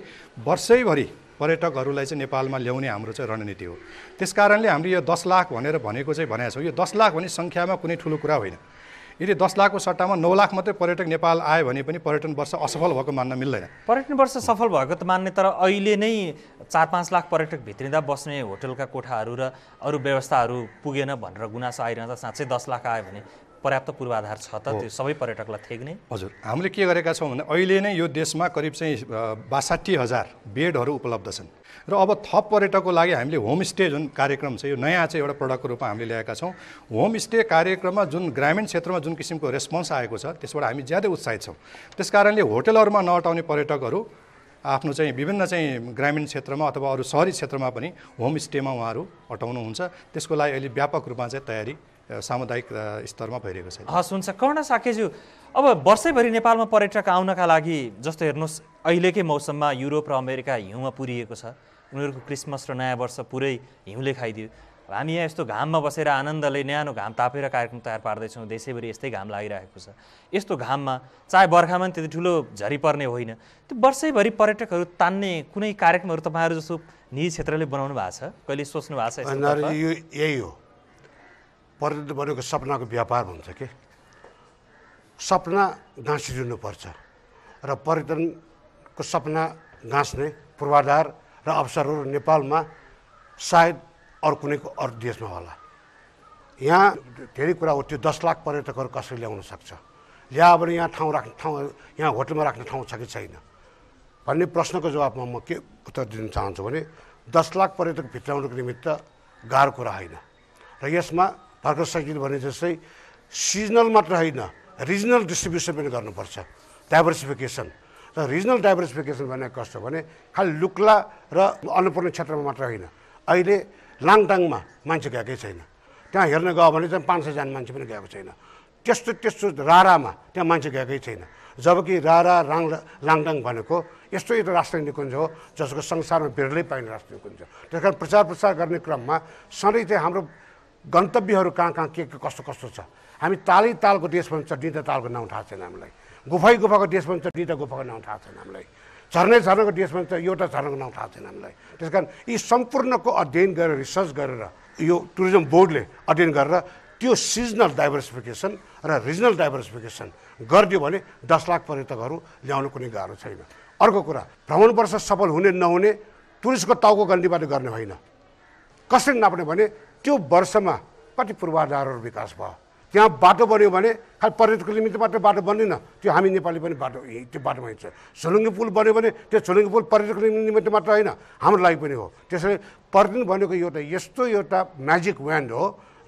वर्षैभरि पर्यटकहरूलाई चाहिँ नेपालमा ल्याउने हाम्रो चाहिँ रणनीति हो त्यस कारणले हामीले यो दस लाख भनेर भनेको चाहिँ भनेको छौँ यो दस लाख भन्ने सङ्ख्यामा कुनै ठुलो कुरा होइन यदि दस लाखको सट्टामा नौ लाख मात्रै पर्यटक नेपाल आयो भने पनि पर्यटन वर्ष असफल भएको मान्न मिल्दैन पर्यटन वर्ष सफल भएको त मान्ने तर अहिले नै चार पाँच लाख पर्यटक भित्रिँदा बस्ने होटलका कोठाहरू र अरू व्यवस्थाहरू पुगेन भनेर गुनासो आइरहँदा साँच्चै दस लाख आयो भने पर्याप्त पूर्वाधार छ त त्यो सबै पर्यटकलाई थेग्ने हजुर हामीले के गरेका छौँ भने अहिले नै यो देशमा करिब चाहिँ बासठी हजार बेडहरू उपलब्ध छन् र अब थप पर्यटकको लागि हामीले होमस्टे जुन कार्यक्रम छ यो नयाँ चाहिँ एउटा प्रडक्टको रूपमा हामीले ल्याएका छौँ होमस्टे कार्यक्रममा जुन ग्रामीण क्षेत्रमा जुन किसिमको रेस्पोन्स आएको छ त्यसबाट हामी ज्यादै उत्साहित छौँ त्यस कारणले होटलहरूमा नअटाउने पर्यटकहरू आफ्नो चाहिँ विभिन्न चाहिँ ग्रामीण क्षेत्रमा अथवा अरू सहरी क्षेत्रमा पनि होमस्टेमा उहाँहरू अटाउनुहुन्छ त्यसको लागि अहिले व्यापक रूपमा चाहिँ तयारी सामुदायिक स्तरमा भइरहेको छ हस् हुन्छ कर्ण साकेज्यू अब वर्षैभरि नेपालमा पर्यटक आउनका लागि जस्तो हेर्नुहोस् अहिलेकै मौसममा युरोप र अमेरिका हिउँमा पुरिएको छ उनीहरूको क्रिसमस र नयाँ वर्ष पुरै हिउँले खाइदियो हामी यहाँ यस्तो घाममा बसेर आनन्दले न्यानो घाम तापेर कार्यक्रम तयार पार्दैछौँ देशैभरि यस्तै घाम लागिरहेको छ यस्तो घाममा चाहे बर्खामा पनि त्यति ठुलो झरी पर्ने होइन त्यो वर्षैभरि पर्यटकहरू तान्ने कुनै कार्यक्रमहरू तपाईँहरू जस्तो निजी क्षेत्रले बनाउनु भएको छ कहिले सोच्नु भएको छ यो यही हो पर्यटन भनेको सपनाको व्यापार हुन्छ कि सपना पर्छ र पर्यटनको सपना गाँस्ने पूर्वाधार र अवसरहरू नेपालमा सायद अरू कुनै अरू देशमा होला यहाँ धेरै कुरा हो त्यो दस लाख पर्यटकहरू कसरी ल्याउन सक्छ ल्यायो भने यहाँ ठाउँ राख्ने ठाउँ यहाँ होटलमा राख्ने ठाउँ छ कि छैन भन्ने प्रश्नको जवाबमा म के उत्तर दिन चाहन्छु भने दस लाख पर्यटक भित्राउनुको निमित्त गाह्रो कुरा होइन र यसमा भर्खर सकिन भने जस्तै सिजनल मात्र होइन रिजनल डिस्ट्रिब्युसन पनि गर्नुपर्छ डाइभर्सिफिकेसन र रिजनल डाइभर्सिफिकेसन भनेको कस्तो भने खालि लुक्ला र अन्नपूर्ण क्षेत्रमा मात्र होइन अहिले लाङटाङमा मान्छे गएकै छैन त्यहाँ हेर्न गयो भने चाहिँ पाँच सयजना मान्छे पनि गएको छैन त्यस्तो त्यस्तो रारामा त्यहाँ मान्छे गएकै छैन जबकि रारा राङ लाङटाङ भनेको यस्तो एउटा राष्ट्रिय निकुञ्ज हो जसको संसारमा बिरलै पाइने राष्ट्रिय निकुञ्ज हो त्यस कारण प्रचार प्रसार गर्ने क्रममा सधैँ चाहिँ हाम्रो गन्तव्यहरू कहाँ कहाँ के के कस्तो कस्तो छ हामी तालै तालको देश भन्छ निन्दा तालको नाउँ थाहा छैन हामीलाई गुफै गुफाको देश भन्छ दुईवटा गुफाको नाउँ थाहा छैन हामीलाई झर्नै झर्नको देश भन्छ एउटा झर्नको नाउँ थाहा छैन हामीलाई त्यस कारण यी सम्पूर्णको अध्ययन गरेर रिसर्च गरेर यो टुरिज्म बोर्डले अध्ययन गरेर त्यो सिजनल डाइभर्सिफिकेसन र रिजनल डाइभर्सिफिकेसन गरिदियो भने दस लाख पर्यटकहरू ल्याउनु कुनै गाह्रो छैन अर्को कुरा भ्रमण वर्ष सफल हुने नहुने टुरिस्टको टाउको गल्तीबाट गर्ने होइन कसरी नाप्ने भने त्यो वर्षमा कति पूर्वाधारहरू विकास भयो त्यहाँ बाटो बन्यो भने खालि पर्यटकको निमित्त मात्र बाटो बन्दैन त्यो हामी नेपाली पनि बाटो त्यो बाटोमा हिँड्छ सोलुङ्गी पुल बन्यो भने त्यो सोलुङ्गी पुल पर्यटकको निमित्त मात्र होइन हाम्रो लागि पनि हो त्यसैले पर्यटन भनेको एउटा यस्तो एउटा म्याजिक व्यान्ड हो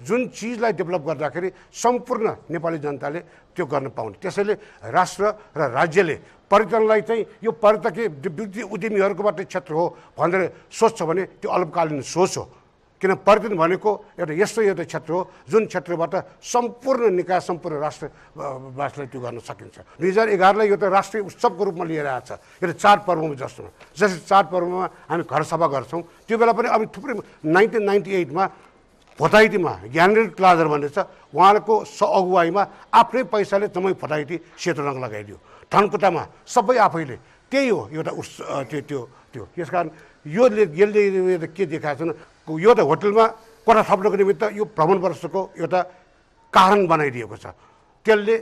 जुन चिजलाई डेभलप गर्दाखेरि सम्पूर्ण नेपाली जनताले त्यो गर्न पाउने त्यसैले राष्ट्र र राज्यले पर्यटनलाई चाहिँ यो पर्यटकीय वृद्धि मात्रै क्षेत्र हो भनेर सोच्छ भने त्यो अल्पकालीन सोच हो किन पर्यटन भनेको एउटा यस्तो एउटा क्षेत्र हो जुन क्षेत्रबाट सम्पूर्ण निकाय सम्पूर्ण राष्ट्रवासलाई त्यो गर्न सकिन्छ दुई हजार एघारलाई यो त राष्ट्रिय उत्सवको रूपमा लिएर आएको छ यो चाडपर्वमा जस्तो जस्तै चाडपर्वमा हामी घर सभा गर्छौँ त्यो बेला पनि अब थुप्रै नाइन्टिन नाइन्टी एटमा फोटाइटीमा ज्ञानेन्द्र क्लाजर भन्ने छ उहाँको सअगुवाईमा आफ्नै पैसाले जम्मै फोटाइटी सेतो रङ लगाइदियो थनकुटामा सबै आफैले त्यही हो एउटा उस त्यो त्यो त्यो त्यस कारण यो यसले के देखाएको छ यो त होटलमा कोठा थप्नको निमित्त यो भ्रमण वर्षको एउटा कारण बनाइदिएको छ त्यसले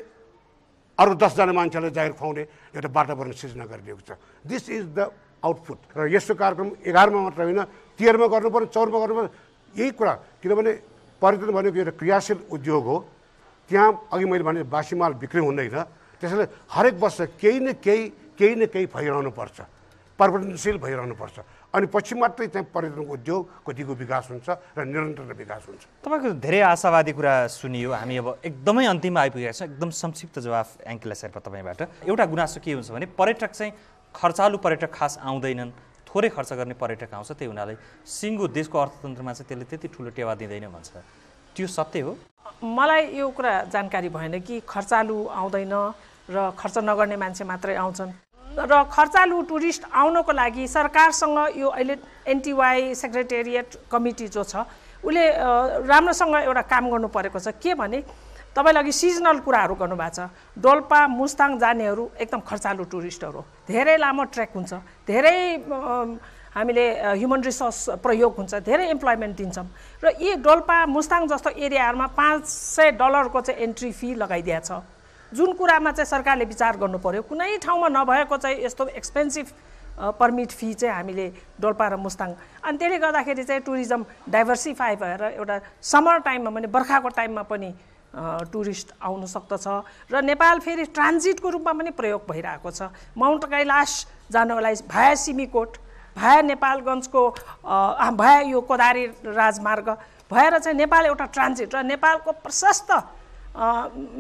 अरू दसजना मान्छेलाई जागिर खुवाउने एउटा वातावरण सृजना गरिदिएको छ दिस इज द आउटपुट र यस्तो कार्यक्रम एघारमा मात्र होइन तेह्रमा गर्नुपर्ने चौरमा गर्नुपर्ने यही कुरा किनभने पर्यटन भनेको एउटा क्रियाशील उद्योग हो त्यहाँ अघि मैले भने बासीमाल बिक्री हुँदैन त्यसैले हरेक वर्ष केही न केही केही न केही भइरहनुपर्छ परिवर्तनशील भइरहनुपर्छ अनि पछि मात्रै चाहिँ पर्यटन उद्योग कतिको विकास हुन्छ र निरन्तर विकास हुन्छ तपाईँको धेरै आशावादी कुरा सुनियो हामी अब एकदमै अन्तिममा आइपुगेका छौँ एकदम संक्षिप्त जवाफ एङ्किला शेर्पा तपाईँबाट एउटा गुनासो के हुन्छ भने पर्यटक चाहिँ खर्चालु पर्यटक खास आउँदैनन् थोरै खर्च गर्ने पर्यटक आउँछ त्यही हुनाले सिङ्गो देशको अर्थतन्त्रमा चाहिँ त्यसले त्यति ठुलो टेवा दिँदैन भन्छ त्यो सत्य हो मलाई यो कुरा जानकारी भएन कि खर्चालु आउँदैन र खर्च नगर्ने मान्छे मात्रै आउँछन् र खर्चालु टुरिस्ट आउनको लागि सरकारसँग यो अहिले एनटिवाई सेक्रेटेरिएट कमिटी जो छ उसले राम्रोसँग एउटा काम गर्नु परेको छ के भने तपाईँले अघि सिजनल कुराहरू गर्नुभएको छ डोल्पा मुस्ताङ जानेहरू एकदम खर्चालु टुरिस्टहरू धेरै लामो ट्रेक हुन्छ धेरै हामीले ह्युमन रिसोर्स प्रयोग हुन्छ धेरै इम्प्लोइमेन्ट दिन्छौँ र यी डोल्पा मुस्ताङ जस्तो एरियाहरूमा पाँच सय डलरको चाहिँ एन्ट्री फी लगाइदिएको छ जुन कुरामा चाहिँ सरकारले विचार गर्नु पर्यो कुनै ठाउँमा नभएको चाहिँ यस्तो एक्सपेन्सिभ पर्मिट फी चाहिँ हामीले डोल्पा र मुस्ताङ अनि त्यसले गर्दाखेरि चाहिँ टुरिज्म डाइभर्सिफाई भएर एउटा समर टाइममा पनि बर्खाको टाइममा पनि टुरिस्ट आउन सक्दछ र नेपाल फेरि ट्रान्जिटको रूपमा पनि प्रयोग भइरहेको छ माउन्ट कैलाश जानलाई भाया सिमीकोट भाया नेपालगञ्जको भाया यो कोदारी राजमार्ग भएर चाहिँ नेपाल एउटा ट्रान्जिट र नेपालको प्रशस्त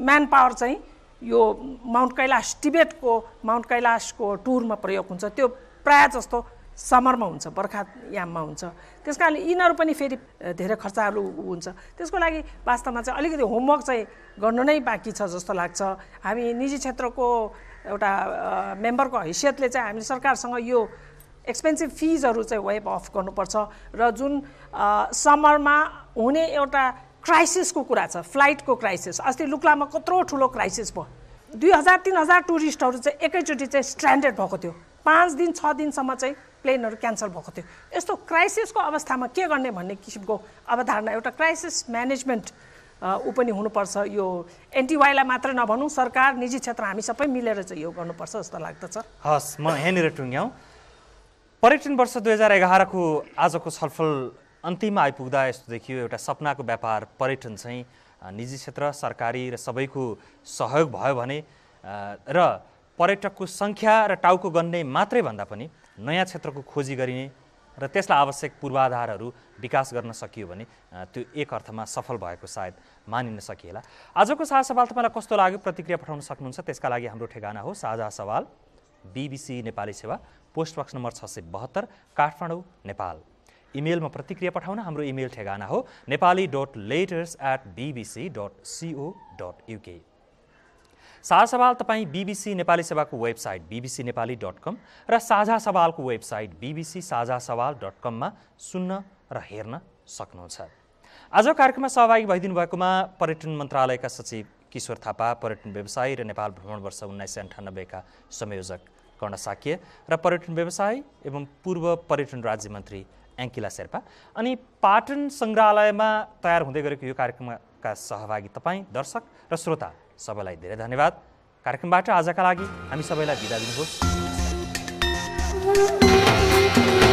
म्यान पावर चाहिँ यो माउन्ट कैलाश टिबेटको माउन्ट कैलाशको टुरमा प्रयोग हुन्छ त्यो प्रायः जस्तो समरमा हुन्छ बर्खायाममा हुन्छ त्यस कारणले यिनीहरू पनि फेरि धेरै खर्चहरू हुन्छ त्यसको लागि वास्तवमा चाहिँ अलिकति होमवर्क चाहिँ गर्नु नै बाँकी छ जस्तो लाग्छ हामी निजी क्षेत्रको एउटा मेम्बरको हैसियतले चाहिँ हामीले सरकारसँग यो एक्सपेन्सिभ फिजहरू चाहिँ वेब अफ गर्नुपर्छ र जुन समरमा हुने एउटा क्राइसिसको कुरा छ फ्लाइटको क्राइसिस अस्ति लुक्लामा कत्रो ठुलो क्राइसिस भयो दुई हजार तिन हजार टुरिस्टहरू चाहिँ एकैचोटि चाहिँ स्ट्रान्डेड भएको थियो पाँच दिन छ दिनसम्म चाहिँ प्लेनहरू क्यान्सल भएको थियो यस्तो क्राइसिसको अवस्थामा के गर्ने भन्ने किसिमको अवधारणा एउटा क्राइसिस म्यानेजमेन्ट ऊ पनि हुनुपर्छ यो एनटिवाईलाई मात्र नभनौँ सरकार निजी क्षेत्र हामी सबै मिलेर चाहिँ यो गर्नुपर्छ जस्तो लाग्दछ हस् म यहाँनिर टुङ्ग्याउँ पर्यटन वर्ष दुई हजार एघारको आजको छलफल अन्तिममा आइपुग्दा यस्तो देखियो एउटा सपनाको व्यापार पर्यटन चाहिँ निजी क्षेत्र सरकारी र सबैको सहयोग भयो भने र पर्यटकको सङ्ख्या र टाउको गन्ने मात्रै भन्दा पनि नयाँ क्षेत्रको खोजी गरिने र त्यसलाई आवश्यक पूर्वाधारहरू विकास गर्न सकियो भने त्यो एक अर्थमा सफल भएको सायद मानिन सकिएला आजको साझा सवाल तपाईँलाई कस्तो लाग्यो प्रतिक्रिया पठाउन सक्नुहुन्छ त्यसका लागि हाम्रो ठेगाना हो साझा सवाल बिबिसी नेपाली सेवा पोस्ट बक्स नम्बर छ सय बहत्तर काठमाडौँ नेपाल इमेलमा प्रतिक्रिया पठाउन हाम्रो इमेल ठेगाना हो Nepali dot letters at BBC dot co dot UK Sajha Sawal तपाईँ बिबिसी नेपाली सेवाको website BBC Nepali dot com र साझा सवालको वेबसाइट बिबिसी साझा सवाल डट कममा सुन्न र हेर्न सक्नुहुन्छ आज कार्यक्रममा सहभागी भइदिनु भएकोमा पर्यटन मन्त्रालयका सचिव किशोर थापा पर्यटन व्यवसायी र नेपाल भ्रमण वर्ष उन्नाइस सय अन्ठानब्बेका संयोजक कर्ण साक्य र पर्यटन व्यवसाय एवं पूर्व पर्यटन राज्य मन्त्री एङ्किला शेर्पा अनि पाटन सङ्ग्रहालयमा तयार हुँदै गरेको यो कार्यक्रमका सहभागी तपाईँ दर्शक र श्रोता सबैलाई धेरै धन्यवाद कार्यक्रमबाट आजका लागि हामी सबैलाई बिदा दिनुहोस्